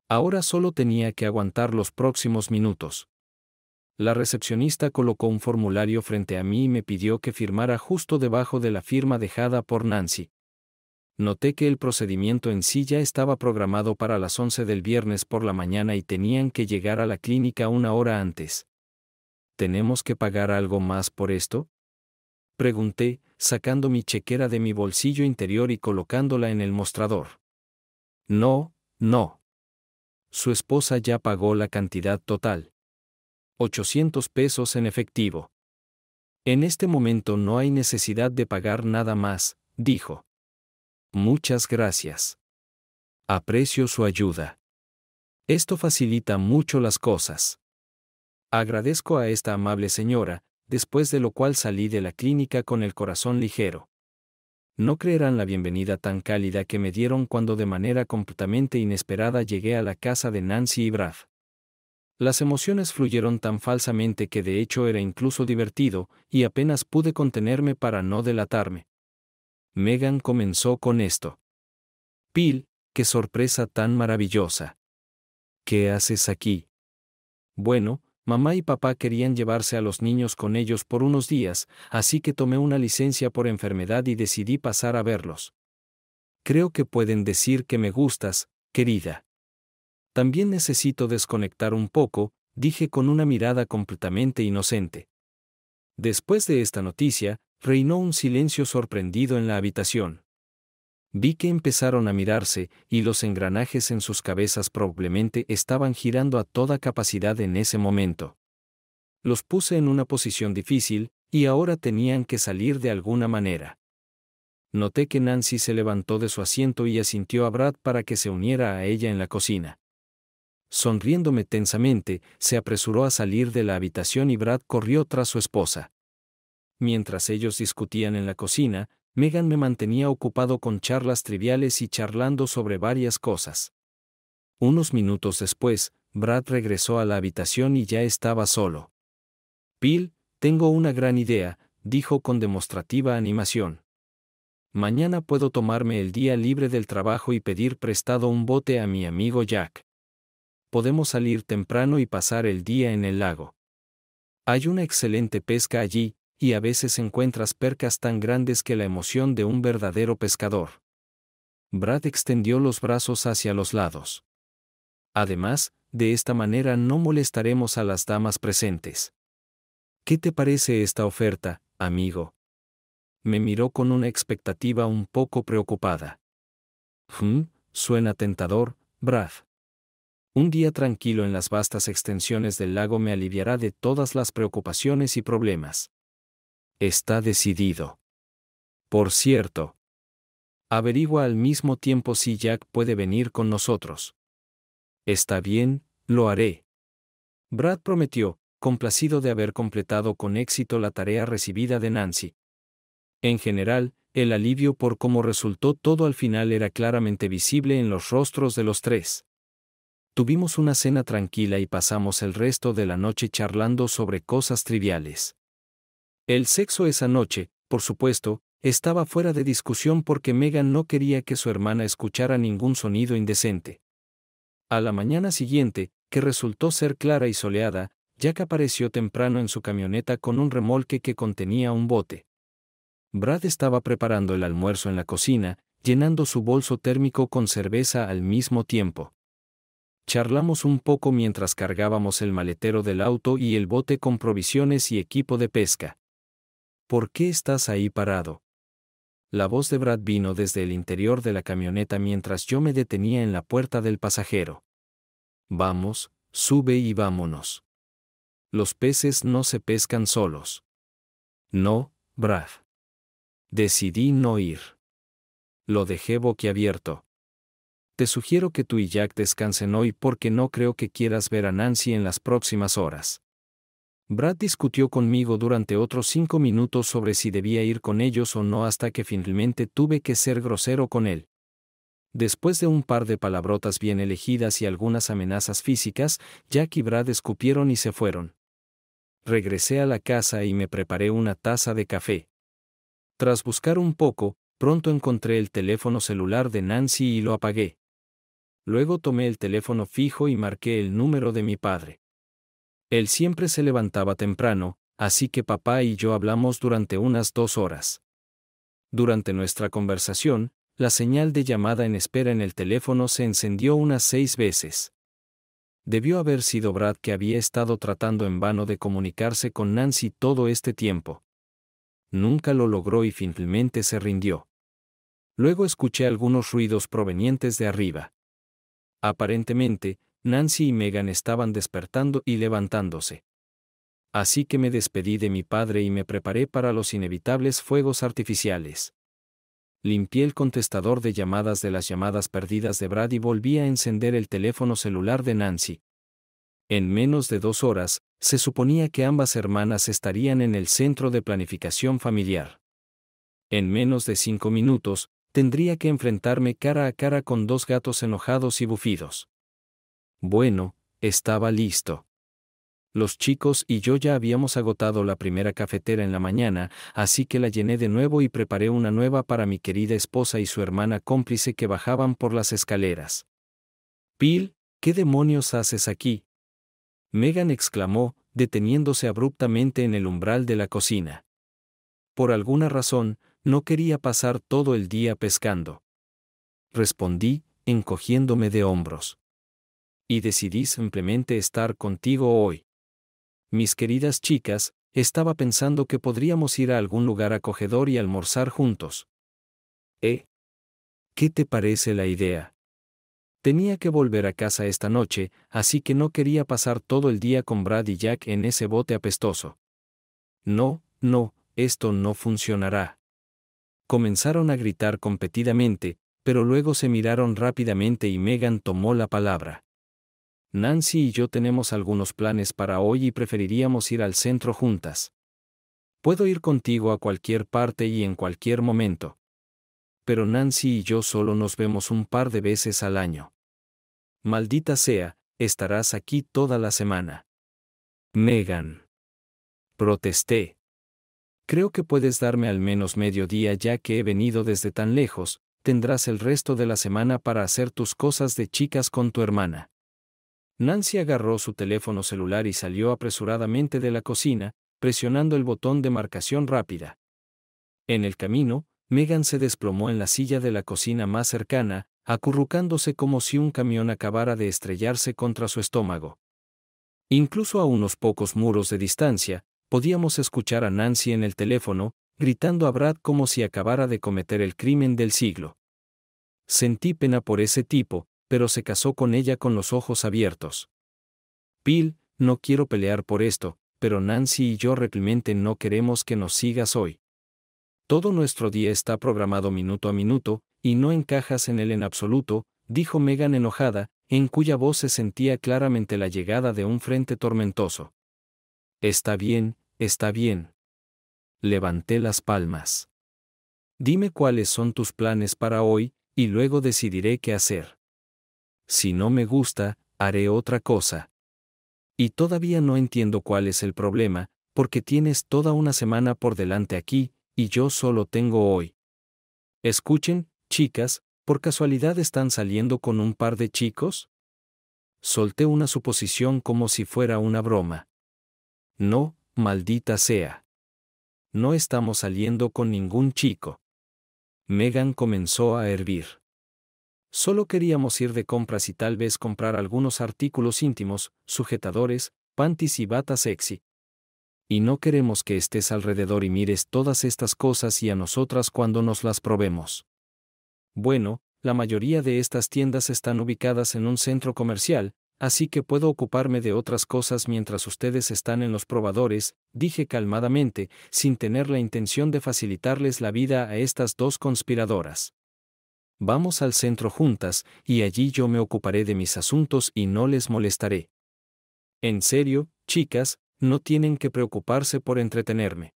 Ahora solo tenía que aguantar los próximos minutos. La recepcionista colocó un formulario frente a mí y me pidió que firmara justo debajo de la firma dejada por Nancy. Noté que el procedimiento en sí ya estaba programado para las 11 del viernes por la mañana y tenían que llegar a la clínica una hora antes. ¿Tenemos que pagar algo más por esto? Pregunté, sacando mi chequera de mi bolsillo interior y colocándola en el mostrador. No, no. Su esposa ya pagó la cantidad total. 800 pesos en efectivo. En este momento no hay necesidad de pagar nada más, dijo. Muchas gracias. Aprecio su ayuda. Esto facilita mucho las cosas. Agradezco a esta amable señora, después de lo cual salí de la clínica con el corazón ligero no creerán la bienvenida tan cálida que me dieron cuando de manera completamente inesperada llegué a la casa de Nancy y Brad. Las emociones fluyeron tan falsamente que de hecho era incluso divertido, y apenas pude contenerme para no delatarme. Megan comenzó con esto. Pil, qué sorpresa tan maravillosa. ¿Qué haces aquí? Bueno, Mamá y papá querían llevarse a los niños con ellos por unos días, así que tomé una licencia por enfermedad y decidí pasar a verlos. Creo que pueden decir que me gustas, querida. También necesito desconectar un poco, dije con una mirada completamente inocente. Después de esta noticia, reinó un silencio sorprendido en la habitación. Vi que empezaron a mirarse, y los engranajes en sus cabezas probablemente estaban girando a toda capacidad en ese momento. Los puse en una posición difícil, y ahora tenían que salir de alguna manera. Noté que Nancy se levantó de su asiento y asintió a Brad para que se uniera a ella en la cocina. Sonriéndome tensamente, se apresuró a salir de la habitación y Brad corrió tras su esposa. Mientras ellos discutían en la cocina, Megan me mantenía ocupado con charlas triviales y charlando sobre varias cosas. Unos minutos después, Brad regresó a la habitación y ya estaba solo. Bill, tengo una gran idea, dijo con demostrativa animación. Mañana puedo tomarme el día libre del trabajo y pedir prestado un bote a mi amigo Jack. Podemos salir temprano y pasar el día en el lago. Hay una excelente pesca allí, y a veces encuentras percas tan grandes que la emoción de un verdadero pescador. Brad extendió los brazos hacia los lados. Además, de esta manera no molestaremos a las damas presentes. ¿Qué te parece esta oferta, amigo? Me miró con una expectativa un poco preocupada. Hmm, suena tentador, Brad. Un día tranquilo en las vastas extensiones del lago me aliviará de todas las preocupaciones y problemas. Está decidido. Por cierto. Averigua al mismo tiempo si Jack puede venir con nosotros. Está bien, lo haré. Brad prometió, complacido de haber completado con éxito la tarea recibida de Nancy. En general, el alivio por cómo resultó todo al final era claramente visible en los rostros de los tres. Tuvimos una cena tranquila y pasamos el resto de la noche charlando sobre cosas triviales. El sexo esa noche, por supuesto, estaba fuera de discusión porque Megan no quería que su hermana escuchara ningún sonido indecente. A la mañana siguiente, que resultó ser clara y soleada, Jack apareció temprano en su camioneta con un remolque que contenía un bote. Brad estaba preparando el almuerzo en la cocina, llenando su bolso térmico con cerveza al mismo tiempo. Charlamos un poco mientras cargábamos el maletero del auto y el bote con provisiones y equipo de pesca. ¿Por qué estás ahí parado? La voz de Brad vino desde el interior de la camioneta mientras yo me detenía en la puerta del pasajero. Vamos, sube y vámonos. Los peces no se pescan solos. No, Brad. Decidí no ir. Lo dejé boquiabierto. Te sugiero que tú y Jack descansen hoy porque no creo que quieras ver a Nancy en las próximas horas. Brad discutió conmigo durante otros cinco minutos sobre si debía ir con ellos o no hasta que finalmente tuve que ser grosero con él. Después de un par de palabrotas bien elegidas y algunas amenazas físicas, Jack y Brad escupieron y se fueron. Regresé a la casa y me preparé una taza de café. Tras buscar un poco, pronto encontré el teléfono celular de Nancy y lo apagué. Luego tomé el teléfono fijo y marqué el número de mi padre. Él siempre se levantaba temprano, así que papá y yo hablamos durante unas dos horas. Durante nuestra conversación, la señal de llamada en espera en el teléfono se encendió unas seis veces. Debió haber sido Brad que había estado tratando en vano de comunicarse con Nancy todo este tiempo. Nunca lo logró y finalmente se rindió. Luego escuché algunos ruidos provenientes de arriba. Aparentemente, Nancy y Megan estaban despertando y levantándose. Así que me despedí de mi padre y me preparé para los inevitables fuegos artificiales. Limpié el contestador de llamadas de las llamadas perdidas de Brad y volví a encender el teléfono celular de Nancy. En menos de dos horas, se suponía que ambas hermanas estarían en el centro de planificación familiar. En menos de cinco minutos, tendría que enfrentarme cara a cara con dos gatos enojados y bufidos. Bueno, estaba listo. Los chicos y yo ya habíamos agotado la primera cafetera en la mañana, así que la llené de nuevo y preparé una nueva para mi querida esposa y su hermana cómplice que bajaban por las escaleras. —Pil, ¿qué demonios haces aquí? Megan exclamó, deteniéndose abruptamente en el umbral de la cocina. Por alguna razón, no quería pasar todo el día pescando. Respondí, encogiéndome de hombros y decidí simplemente estar contigo hoy. Mis queridas chicas, estaba pensando que podríamos ir a algún lugar acogedor y almorzar juntos. ¿Eh? ¿Qué te parece la idea? Tenía que volver a casa esta noche, así que no quería pasar todo el día con Brad y Jack en ese bote apestoso. No, no, esto no funcionará. Comenzaron a gritar competidamente, pero luego se miraron rápidamente y Megan tomó la palabra. Nancy y yo tenemos algunos planes para hoy y preferiríamos ir al centro juntas. Puedo ir contigo a cualquier parte y en cualquier momento. Pero Nancy y yo solo nos vemos un par de veces al año. Maldita sea, estarás aquí toda la semana. Megan. Protesté. Creo que puedes darme al menos medio día ya que he venido desde tan lejos, tendrás el resto de la semana para hacer tus cosas de chicas con tu hermana. Nancy agarró su teléfono celular y salió apresuradamente de la cocina, presionando el botón de marcación rápida. En el camino, Megan se desplomó en la silla de la cocina más cercana, acurrucándose como si un camión acabara de estrellarse contra su estómago. Incluso a unos pocos muros de distancia, podíamos escuchar a Nancy en el teléfono, gritando a Brad como si acabara de cometer el crimen del siglo. Sentí pena por ese tipo, pero se casó con ella con los ojos abiertos. Bill, no quiero pelear por esto, pero Nancy y yo realmente no queremos que nos sigas hoy. Todo nuestro día está programado minuto a minuto, y no encajas en él en absoluto, dijo Megan enojada, en cuya voz se sentía claramente la llegada de un frente tormentoso. Está bien, está bien. Levanté las palmas. Dime cuáles son tus planes para hoy, y luego decidiré qué hacer si no me gusta, haré otra cosa. Y todavía no entiendo cuál es el problema, porque tienes toda una semana por delante aquí, y yo solo tengo hoy. Escuchen, chicas, ¿por casualidad están saliendo con un par de chicos? Solté una suposición como si fuera una broma. No, maldita sea. No estamos saliendo con ningún chico. Megan comenzó a hervir. Solo queríamos ir de compras y tal vez comprar algunos artículos íntimos, sujetadores, panties y batas sexy. Y no queremos que estés alrededor y mires todas estas cosas y a nosotras cuando nos las probemos. Bueno, la mayoría de estas tiendas están ubicadas en un centro comercial, así que puedo ocuparme de otras cosas mientras ustedes están en los probadores, dije calmadamente, sin tener la intención de facilitarles la vida a estas dos conspiradoras. Vamos al centro juntas, y allí yo me ocuparé de mis asuntos y no les molestaré. En serio, chicas, no tienen que preocuparse por entretenerme.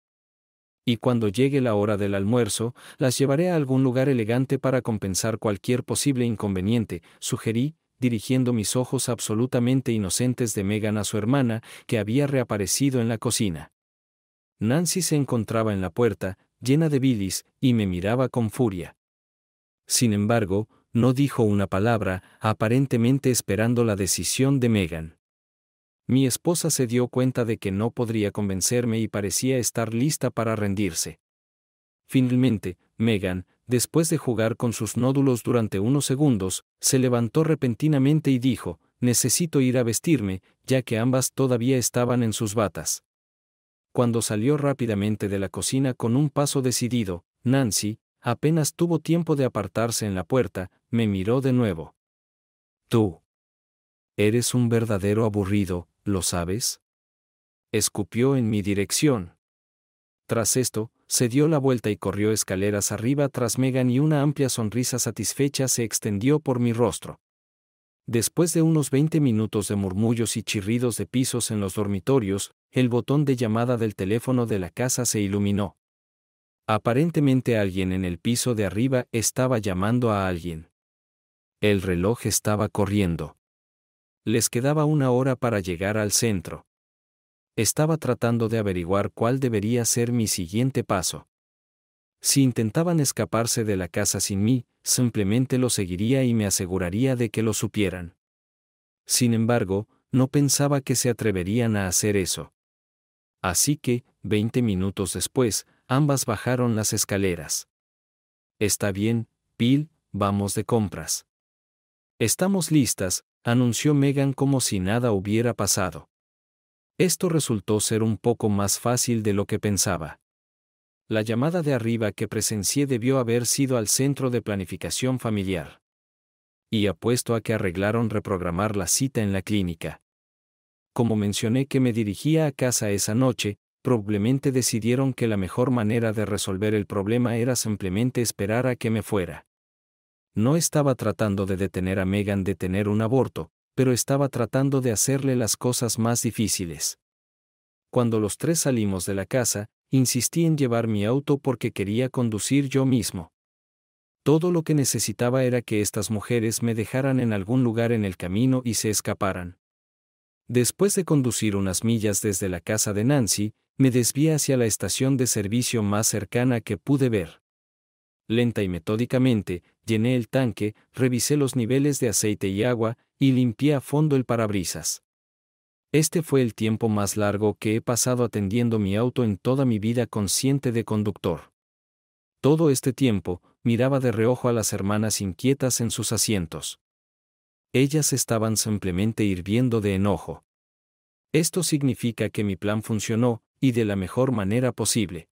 Y cuando llegue la hora del almuerzo, las llevaré a algún lugar elegante para compensar cualquier posible inconveniente, sugerí, dirigiendo mis ojos absolutamente inocentes de Megan a su hermana, que había reaparecido en la cocina. Nancy se encontraba en la puerta, llena de bilis, y me miraba con furia. Sin embargo, no dijo una palabra, aparentemente esperando la decisión de Megan. Mi esposa se dio cuenta de que no podría convencerme y parecía estar lista para rendirse. Finalmente, Megan, después de jugar con sus nódulos durante unos segundos, se levantó repentinamente y dijo, necesito ir a vestirme, ya que ambas todavía estaban en sus batas. Cuando salió rápidamente de la cocina con un paso decidido, Nancy, Apenas tuvo tiempo de apartarse en la puerta, me miró de nuevo. Tú. Eres un verdadero aburrido, ¿lo sabes? Escupió en mi dirección. Tras esto, se dio la vuelta y corrió escaleras arriba tras Megan y una amplia sonrisa satisfecha se extendió por mi rostro. Después de unos 20 minutos de murmullos y chirridos de pisos en los dormitorios, el botón de llamada del teléfono de la casa se iluminó. Aparentemente alguien en el piso de arriba estaba llamando a alguien. El reloj estaba corriendo. Les quedaba una hora para llegar al centro. Estaba tratando de averiguar cuál debería ser mi siguiente paso. Si intentaban escaparse de la casa sin mí, simplemente lo seguiría y me aseguraría de que lo supieran. Sin embargo, no pensaba que se atreverían a hacer eso. Así que, veinte minutos después, Ambas bajaron las escaleras. Está bien, Bill, vamos de compras. Estamos listas, anunció Megan como si nada hubiera pasado. Esto resultó ser un poco más fácil de lo que pensaba. La llamada de arriba que presencié debió haber sido al centro de planificación familiar. Y apuesto a que arreglaron reprogramar la cita en la clínica. Como mencioné que me dirigía a casa esa noche, probablemente decidieron que la mejor manera de resolver el problema era simplemente esperar a que me fuera. No estaba tratando de detener a Megan de tener un aborto, pero estaba tratando de hacerle las cosas más difíciles. Cuando los tres salimos de la casa, insistí en llevar mi auto porque quería conducir yo mismo. Todo lo que necesitaba era que estas mujeres me dejaran en algún lugar en el camino y se escaparan. Después de conducir unas millas desde la casa de Nancy, me desvié hacia la estación de servicio más cercana que pude ver. Lenta y metódicamente, llené el tanque, revisé los niveles de aceite y agua, y limpié a fondo el parabrisas. Este fue el tiempo más largo que he pasado atendiendo mi auto en toda mi vida consciente de conductor. Todo este tiempo, miraba de reojo a las hermanas inquietas en sus asientos. Ellas estaban simplemente hirviendo de enojo. Esto significa que mi plan funcionó, y de la mejor manera posible.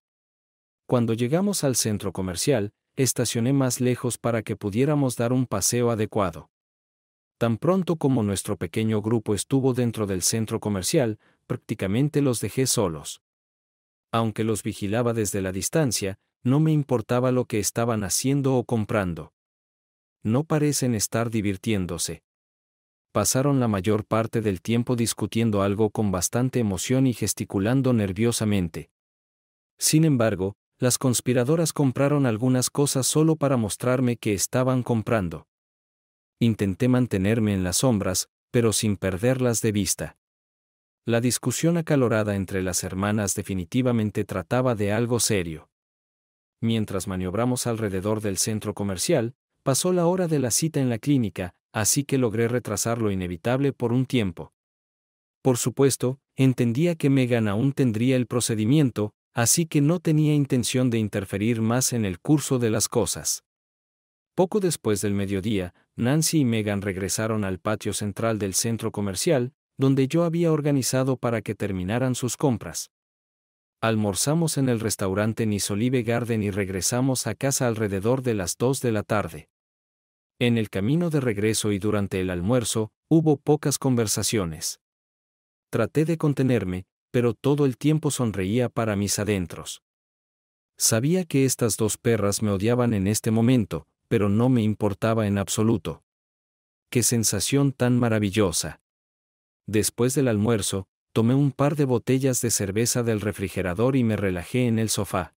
Cuando llegamos al centro comercial, estacioné más lejos para que pudiéramos dar un paseo adecuado. Tan pronto como nuestro pequeño grupo estuvo dentro del centro comercial, prácticamente los dejé solos. Aunque los vigilaba desde la distancia, no me importaba lo que estaban haciendo o comprando. No parecen estar divirtiéndose pasaron la mayor parte del tiempo discutiendo algo con bastante emoción y gesticulando nerviosamente. Sin embargo, las conspiradoras compraron algunas cosas solo para mostrarme que estaban comprando. Intenté mantenerme en las sombras, pero sin perderlas de vista. La discusión acalorada entre las hermanas definitivamente trataba de algo serio. Mientras maniobramos alrededor del centro comercial, pasó la hora de la cita en la clínica, así que logré retrasar lo inevitable por un tiempo. Por supuesto, entendía que Megan aún tendría el procedimiento, así que no tenía intención de interferir más en el curso de las cosas. Poco después del mediodía, Nancy y Megan regresaron al patio central del centro comercial, donde yo había organizado para que terminaran sus compras. Almorzamos en el restaurante Nisolive Garden y regresamos a casa alrededor de las dos de la tarde. En el camino de regreso y durante el almuerzo, hubo pocas conversaciones. Traté de contenerme, pero todo el tiempo sonreía para mis adentros. Sabía que estas dos perras me odiaban en este momento, pero no me importaba en absoluto. Qué sensación tan maravillosa. Después del almuerzo, tomé un par de botellas de cerveza del refrigerador y me relajé en el sofá.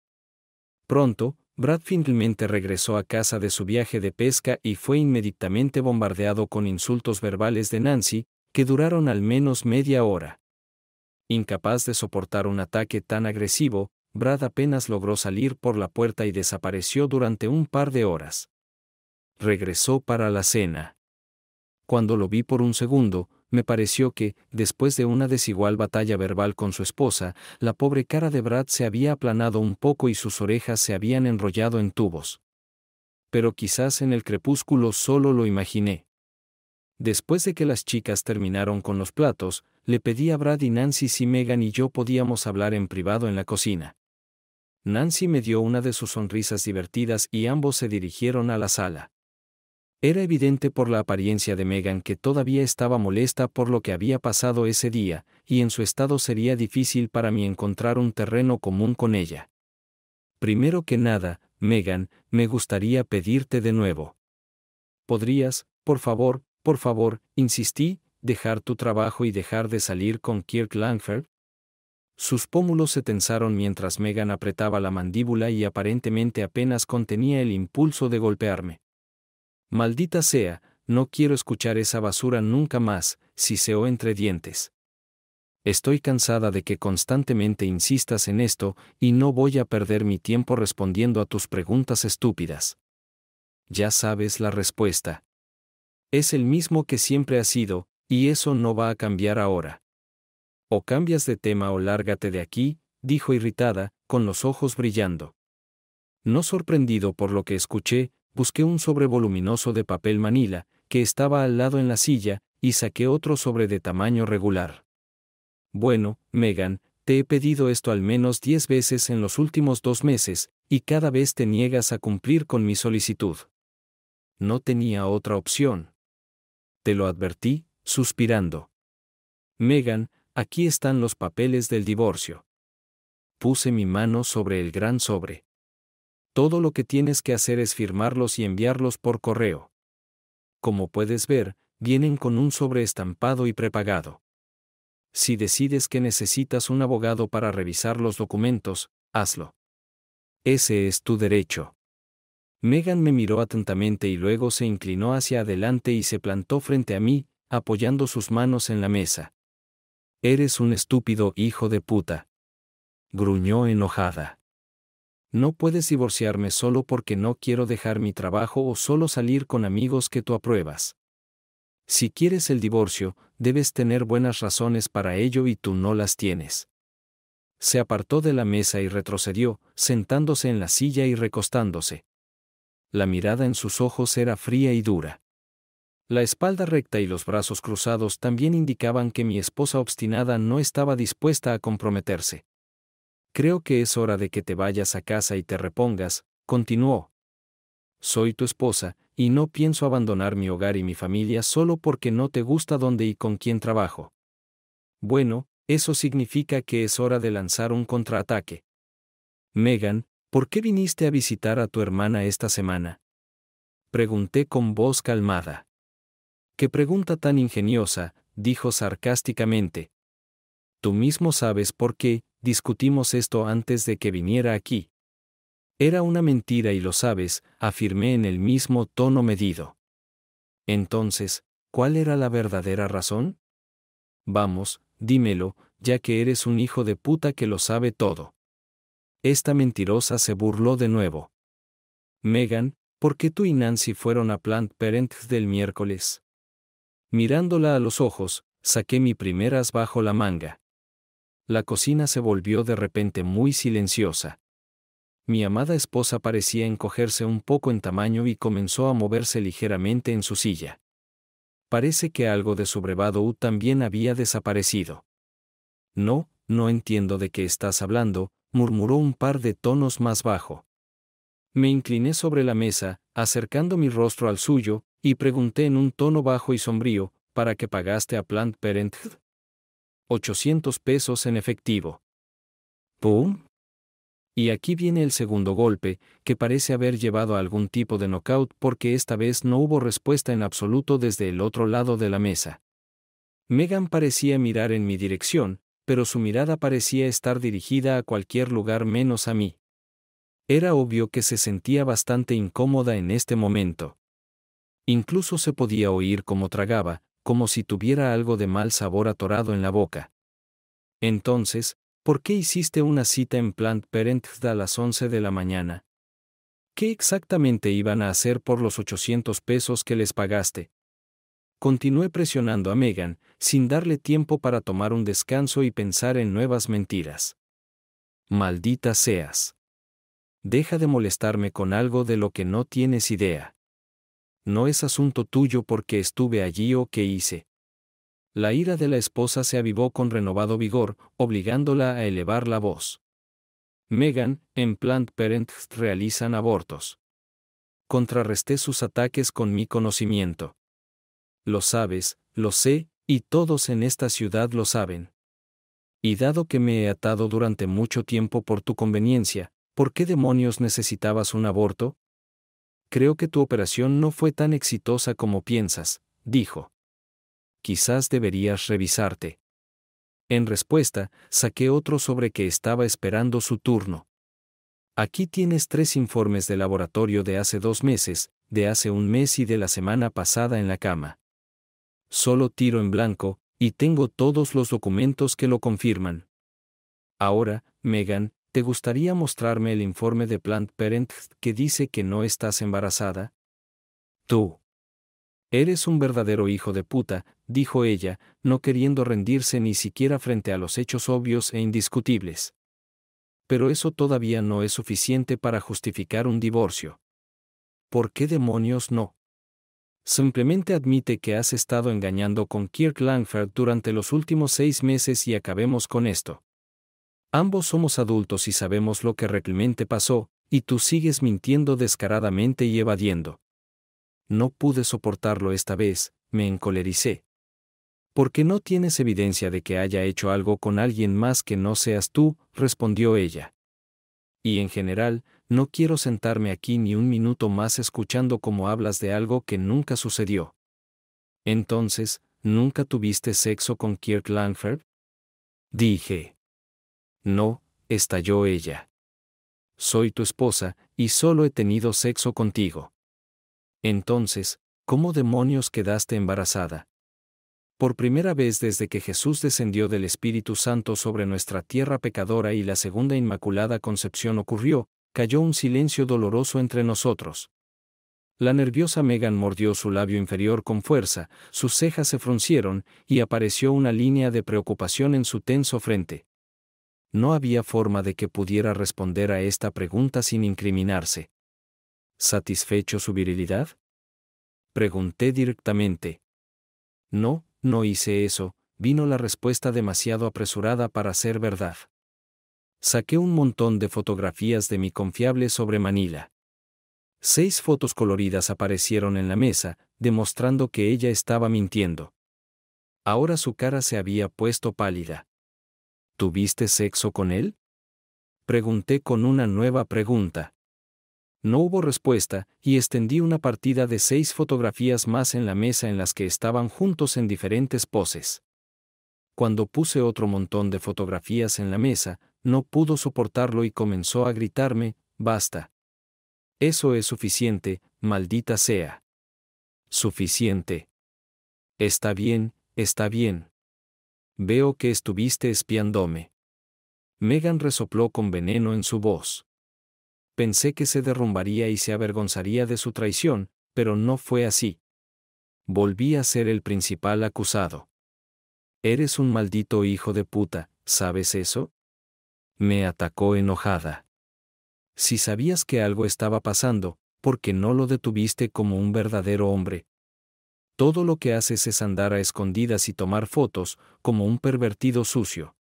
Pronto, Brad finalmente regresó a casa de su viaje de pesca y fue inmediatamente bombardeado con insultos verbales de Nancy, que duraron al menos media hora. Incapaz de soportar un ataque tan agresivo, Brad apenas logró salir por la puerta y desapareció durante un par de horas. Regresó para la cena. Cuando lo vi por un segundo, me pareció que, después de una desigual batalla verbal con su esposa, la pobre cara de Brad se había aplanado un poco y sus orejas se habían enrollado en tubos. Pero quizás en el crepúsculo solo lo imaginé. Después de que las chicas terminaron con los platos, le pedí a Brad y Nancy si Megan y yo podíamos hablar en privado en la cocina. Nancy me dio una de sus sonrisas divertidas y ambos se dirigieron a la sala. Era evidente por la apariencia de Megan que todavía estaba molesta por lo que había pasado ese día, y en su estado sería difícil para mí encontrar un terreno común con ella. Primero que nada, Megan, me gustaría pedirte de nuevo. ¿Podrías, por favor, por favor, insistí, dejar tu trabajo y dejar de salir con Kirk Langford? Sus pómulos se tensaron mientras Megan apretaba la mandíbula y aparentemente apenas contenía el impulso de golpearme. Maldita sea, no quiero escuchar esa basura nunca más, Si se o entre dientes. Estoy cansada de que constantemente insistas en esto y no voy a perder mi tiempo respondiendo a tus preguntas estúpidas. Ya sabes la respuesta. Es el mismo que siempre ha sido, y eso no va a cambiar ahora. O cambias de tema o lárgate de aquí, dijo irritada, con los ojos brillando. No sorprendido por lo que escuché, busqué un sobre voluminoso de papel manila, que estaba al lado en la silla, y saqué otro sobre de tamaño regular. Bueno, Megan, te he pedido esto al menos diez veces en los últimos dos meses, y cada vez te niegas a cumplir con mi solicitud. No tenía otra opción. Te lo advertí, suspirando. Megan, aquí están los papeles del divorcio. Puse mi mano sobre el gran sobre todo lo que tienes que hacer es firmarlos y enviarlos por correo. Como puedes ver, vienen con un sobre estampado y prepagado. Si decides que necesitas un abogado para revisar los documentos, hazlo. Ese es tu derecho. Megan me miró atentamente y luego se inclinó hacia adelante y se plantó frente a mí, apoyando sus manos en la mesa. Eres un estúpido hijo de puta. Gruñó enojada. No puedes divorciarme solo porque no quiero dejar mi trabajo o solo salir con amigos que tú apruebas. Si quieres el divorcio, debes tener buenas razones para ello y tú no las tienes. Se apartó de la mesa y retrocedió, sentándose en la silla y recostándose. La mirada en sus ojos era fría y dura. La espalda recta y los brazos cruzados también indicaban que mi esposa obstinada no estaba dispuesta a comprometerse. Creo que es hora de que te vayas a casa y te repongas, continuó. Soy tu esposa, y no pienso abandonar mi hogar y mi familia solo porque no te gusta dónde y con quién trabajo. Bueno, eso significa que es hora de lanzar un contraataque. Megan, ¿por qué viniste a visitar a tu hermana esta semana? Pregunté con voz calmada. Qué pregunta tan ingeniosa, dijo sarcásticamente. Tú mismo sabes por qué, discutimos esto antes de que viniera aquí. Era una mentira y lo sabes, afirmé en el mismo tono medido. Entonces, ¿cuál era la verdadera razón? Vamos, dímelo, ya que eres un hijo de puta que lo sabe todo. Esta mentirosa se burló de nuevo. Megan, ¿por qué tú y Nancy fueron a Plant Parents del miércoles? Mirándola a los ojos, saqué mi primeras bajo la manga la cocina se volvió de repente muy silenciosa. Mi amada esposa parecía encogerse un poco en tamaño y comenzó a moverse ligeramente en su silla. Parece que algo de su brebado también había desaparecido. No, no entiendo de qué estás hablando, murmuró un par de tonos más bajo. Me incliné sobre la mesa, acercando mi rostro al suyo, y pregunté en un tono bajo y sombrío, ¿para qué pagaste a Plant Parenthood? 800 pesos en efectivo. ¡Pum! Y aquí viene el segundo golpe, que parece haber llevado a algún tipo de knockout porque esta vez no hubo respuesta en absoluto desde el otro lado de la mesa. Megan parecía mirar en mi dirección, pero su mirada parecía estar dirigida a cualquier lugar menos a mí. Era obvio que se sentía bastante incómoda en este momento. Incluso se podía oír cómo tragaba, como si tuviera algo de mal sabor atorado en la boca. Entonces, ¿por qué hiciste una cita en Plant Parenthood a las 11 de la mañana? ¿Qué exactamente iban a hacer por los 800 pesos que les pagaste? Continué presionando a Megan, sin darle tiempo para tomar un descanso y pensar en nuevas mentiras. Maldita seas. Deja de molestarme con algo de lo que no tienes idea. No es asunto tuyo porque estuve allí o qué hice. La ira de la esposa se avivó con renovado vigor, obligándola a elevar la voz. Megan, en Plant Parenthood realizan abortos. Contrarresté sus ataques con mi conocimiento. Lo sabes, lo sé, y todos en esta ciudad lo saben. Y dado que me he atado durante mucho tiempo por tu conveniencia, ¿por qué demonios necesitabas un aborto? creo que tu operación no fue tan exitosa como piensas, dijo. Quizás deberías revisarte. En respuesta, saqué otro sobre que estaba esperando su turno. Aquí tienes tres informes de laboratorio de hace dos meses, de hace un mes y de la semana pasada en la cama. Solo tiro en blanco, y tengo todos los documentos que lo confirman. Ahora, Megan, ¿Te gustaría mostrarme el informe de Plant Parenthood que dice que no estás embarazada? Tú. Eres un verdadero hijo de puta, dijo ella, no queriendo rendirse ni siquiera frente a los hechos obvios e indiscutibles. Pero eso todavía no es suficiente para justificar un divorcio. ¿Por qué demonios no? Simplemente admite que has estado engañando con Kirk Langford durante los últimos seis meses y acabemos con esto. Ambos somos adultos y sabemos lo que realmente pasó, y tú sigues mintiendo descaradamente y evadiendo. No pude soportarlo esta vez, me encolericé. Porque no tienes evidencia de que haya hecho algo con alguien más que no seas tú, respondió ella. Y en general, no quiero sentarme aquí ni un minuto más escuchando cómo hablas de algo que nunca sucedió. Entonces, ¿nunca tuviste sexo con Kirk Langford? Dije. No, estalló ella. Soy tu esposa, y solo he tenido sexo contigo. Entonces, ¿cómo demonios quedaste embarazada? Por primera vez desde que Jesús descendió del Espíritu Santo sobre nuestra tierra pecadora y la segunda inmaculada concepción ocurrió, cayó un silencio doloroso entre nosotros. La nerviosa Megan mordió su labio inferior con fuerza, sus cejas se fruncieron, y apareció una línea de preocupación en su tenso frente. No había forma de que pudiera responder a esta pregunta sin incriminarse. ¿Satisfecho su virilidad? Pregunté directamente. No, no hice eso, vino la respuesta demasiado apresurada para ser verdad. Saqué un montón de fotografías de mi confiable sobre Manila. Seis fotos coloridas aparecieron en la mesa, demostrando que ella estaba mintiendo. Ahora su cara se había puesto pálida. ¿Tuviste sexo con él? Pregunté con una nueva pregunta. No hubo respuesta, y extendí una partida de seis fotografías más en la mesa en las que estaban juntos en diferentes poses. Cuando puse otro montón de fotografías en la mesa, no pudo soportarlo y comenzó a gritarme, basta. Eso es suficiente, maldita sea. Suficiente. Está bien, está bien. Veo que estuviste espiándome. Megan resopló con veneno en su voz. Pensé que se derrumbaría y se avergonzaría de su traición, pero no fue así. Volví a ser el principal acusado. Eres un maldito hijo de puta, ¿sabes eso? Me atacó enojada. Si sabías que algo estaba pasando, ¿por qué no lo detuviste como un verdadero hombre, todo lo que haces es andar a escondidas y tomar fotos, como un pervertido sucio.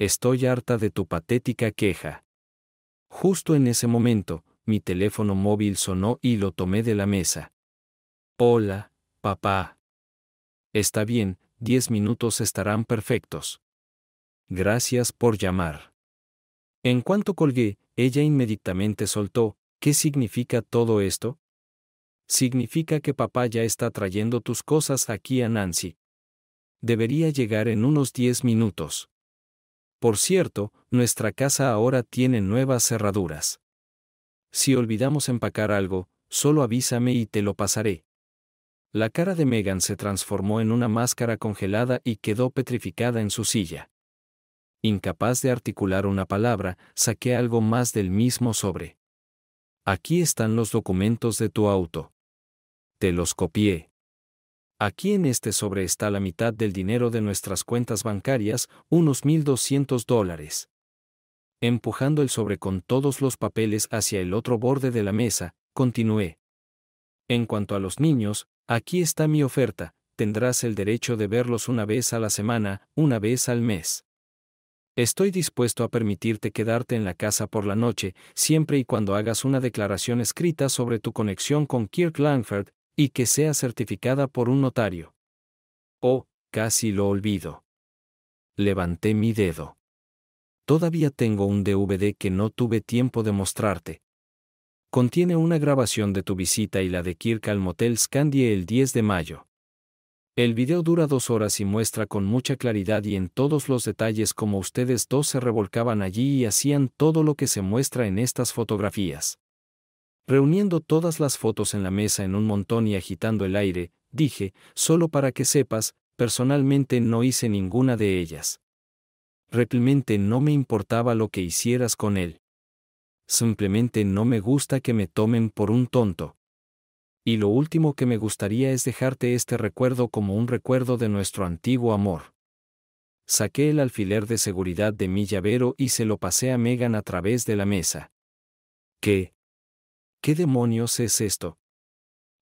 Estoy harta de tu patética queja. Justo en ese momento, mi teléfono móvil sonó y lo tomé de la mesa. Hola, papá. Está bien, diez minutos estarán perfectos. Gracias por llamar. En cuanto colgué, ella inmediatamente soltó, ¿qué significa todo esto? Significa que papá ya está trayendo tus cosas aquí a Nancy. Debería llegar en unos 10 minutos. Por cierto, nuestra casa ahora tiene nuevas cerraduras. Si olvidamos empacar algo, solo avísame y te lo pasaré. La cara de Megan se transformó en una máscara congelada y quedó petrificada en su silla. Incapaz de articular una palabra, saqué algo más del mismo sobre. Aquí están los documentos de tu auto. Te los copié. Aquí en este sobre está la mitad del dinero de nuestras cuentas bancarias, unos 1.200 dólares. Empujando el sobre con todos los papeles hacia el otro borde de la mesa, continué. En cuanto a los niños, aquí está mi oferta, tendrás el derecho de verlos una vez a la semana, una vez al mes. Estoy dispuesto a permitirte quedarte en la casa por la noche, siempre y cuando hagas una declaración escrita sobre tu conexión con Kirk Langford, y que sea certificada por un notario. Oh, casi lo olvido. Levanté mi dedo. Todavía tengo un DVD que no tuve tiempo de mostrarte. Contiene una grabación de tu visita y la de Kirk al motel Scandie el 10 de mayo. El video dura dos horas y muestra con mucha claridad y en todos los detalles cómo ustedes dos se revolcaban allí y hacían todo lo que se muestra en estas fotografías. Reuniendo todas las fotos en la mesa en un montón y agitando el aire, dije, solo para que sepas, personalmente no hice ninguna de ellas. Realmente no me importaba lo que hicieras con él. Simplemente no me gusta que me tomen por un tonto. Y lo último que me gustaría es dejarte este recuerdo como un recuerdo de nuestro antiguo amor. Saqué el alfiler de seguridad de mi llavero y se lo pasé a Megan a través de la mesa. Que, ¿Qué demonios es esto?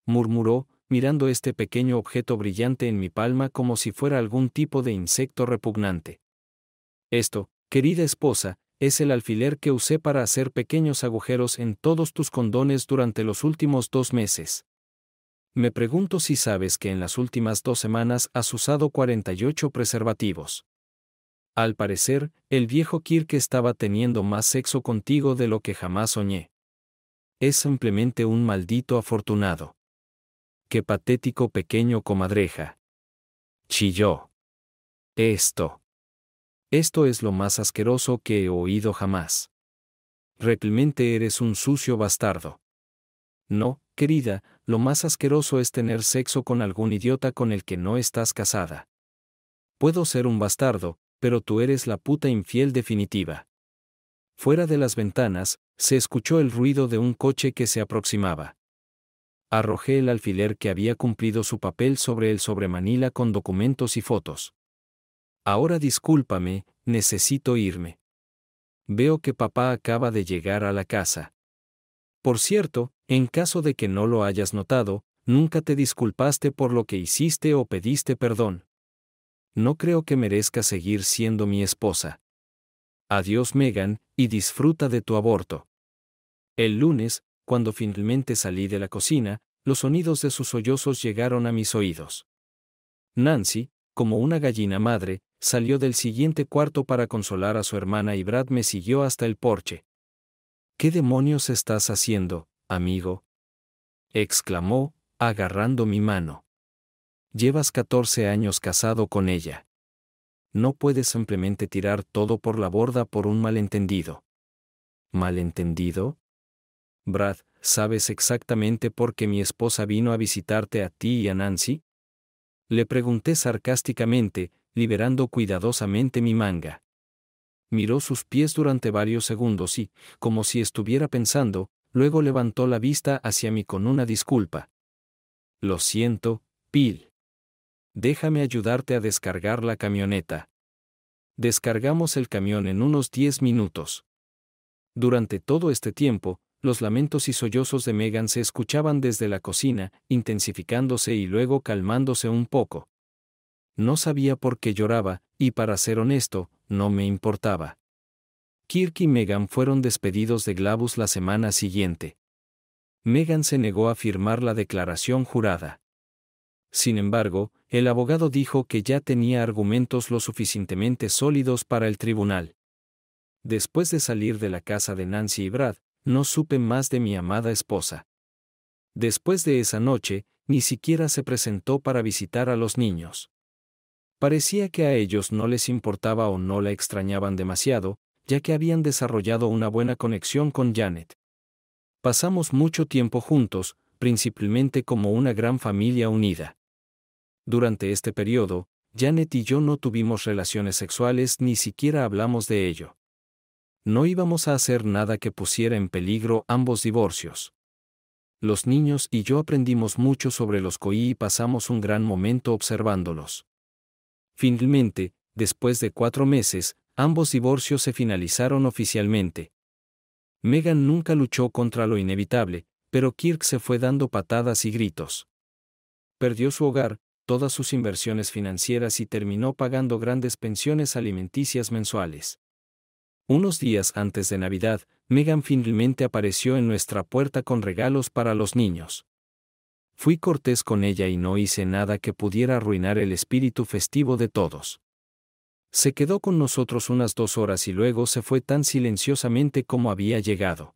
murmuró, mirando este pequeño objeto brillante en mi palma como si fuera algún tipo de insecto repugnante. Esto, querida esposa, es el alfiler que usé para hacer pequeños agujeros en todos tus condones durante los últimos dos meses. Me pregunto si sabes que en las últimas dos semanas has usado 48 preservativos. Al parecer, el viejo Kirk estaba teniendo más sexo contigo de lo que jamás soñé. Es simplemente un maldito afortunado. Qué patético pequeño comadreja. Chilló. Esto. Esto es lo más asqueroso que he oído jamás. Replemente eres un sucio bastardo. No, querida, lo más asqueroso es tener sexo con algún idiota con el que no estás casada. Puedo ser un bastardo, pero tú eres la puta infiel definitiva. Fuera de las ventanas, se escuchó el ruido de un coche que se aproximaba. Arrojé el alfiler que había cumplido su papel sobre el sobremanila con documentos y fotos. Ahora discúlpame, necesito irme. Veo que papá acaba de llegar a la casa. Por cierto, en caso de que no lo hayas notado, nunca te disculpaste por lo que hiciste o pediste perdón. No creo que merezca seguir siendo mi esposa. Adiós Megan, y disfruta de tu aborto. El lunes, cuando finalmente salí de la cocina, los sonidos de sus sollozos llegaron a mis oídos. Nancy, como una gallina madre, salió del siguiente cuarto para consolar a su hermana y Brad me siguió hasta el porche. ¿Qué demonios estás haciendo, amigo? exclamó, agarrando mi mano. Llevas 14 años casado con ella no puedes simplemente tirar todo por la borda por un malentendido. ¿Malentendido? Brad, ¿sabes exactamente por qué mi esposa vino a visitarte a ti y a Nancy? Le pregunté sarcásticamente, liberando cuidadosamente mi manga. Miró sus pies durante varios segundos y, como si estuviera pensando, luego levantó la vista hacia mí con una disculpa. Lo siento, Bill. Déjame ayudarte a descargar la camioneta. Descargamos el camión en unos 10 minutos. Durante todo este tiempo, los lamentos y sollozos de Megan se escuchaban desde la cocina, intensificándose y luego calmándose un poco. No sabía por qué lloraba, y para ser honesto, no me importaba. Kirk y Megan fueron despedidos de Glavus la semana siguiente. Megan se negó a firmar la declaración jurada. Sin embargo, el abogado dijo que ya tenía argumentos lo suficientemente sólidos para el tribunal. Después de salir de la casa de Nancy y Brad, no supe más de mi amada esposa. Después de esa noche, ni siquiera se presentó para visitar a los niños. Parecía que a ellos no les importaba o no la extrañaban demasiado, ya que habían desarrollado una buena conexión con Janet. Pasamos mucho tiempo juntos, principalmente como una gran familia unida. Durante este periodo, Janet y yo no tuvimos relaciones sexuales ni siquiera hablamos de ello. No íbamos a hacer nada que pusiera en peligro ambos divorcios. Los niños y yo aprendimos mucho sobre los COI y pasamos un gran momento observándolos. Finalmente, después de cuatro meses, ambos divorcios se finalizaron oficialmente. Megan nunca luchó contra lo inevitable, pero Kirk se fue dando patadas y gritos. Perdió su hogar, todas sus inversiones financieras y terminó pagando grandes pensiones alimenticias mensuales. Unos días antes de Navidad, Megan finalmente apareció en nuestra puerta con regalos para los niños. Fui cortés con ella y no hice nada que pudiera arruinar el espíritu festivo de todos. Se quedó con nosotros unas dos horas y luego se fue tan silenciosamente como había llegado.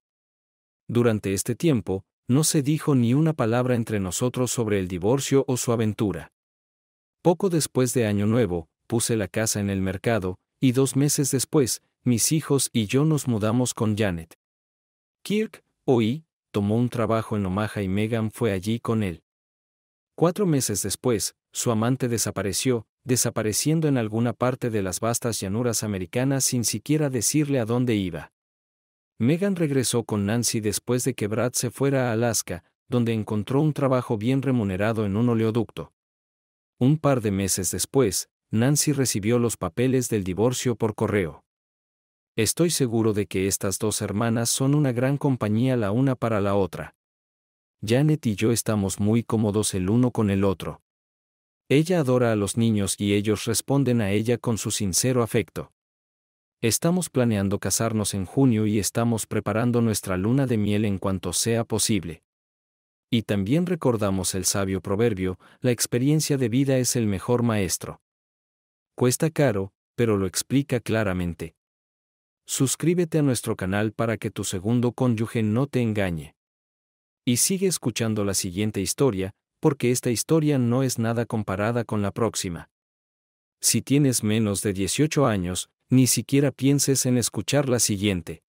Durante este tiempo, no se dijo ni una palabra entre nosotros sobre el divorcio o su aventura. Poco después de Año Nuevo, puse la casa en el mercado, y dos meses después, mis hijos y yo nos mudamos con Janet. Kirk, oí, tomó un trabajo en Omaha y Megan fue allí con él. Cuatro meses después, su amante desapareció, desapareciendo en alguna parte de las vastas llanuras americanas sin siquiera decirle a dónde iba. Megan regresó con Nancy después de que Brad se fuera a Alaska, donde encontró un trabajo bien remunerado en un oleoducto. Un par de meses después, Nancy recibió los papeles del divorcio por correo. Estoy seguro de que estas dos hermanas son una gran compañía la una para la otra. Janet y yo estamos muy cómodos el uno con el otro. Ella adora a los niños y ellos responden a ella con su sincero afecto. Estamos planeando casarnos en junio y estamos preparando nuestra luna de miel en cuanto sea posible. Y también recordamos el sabio proverbio, la experiencia de vida es el mejor maestro. Cuesta caro, pero lo explica claramente. Suscríbete a nuestro canal para que tu segundo cónyuge no te engañe. Y sigue escuchando la siguiente historia, porque esta historia no es nada comparada con la próxima. Si tienes menos de 18 años, ni siquiera pienses en escuchar la siguiente.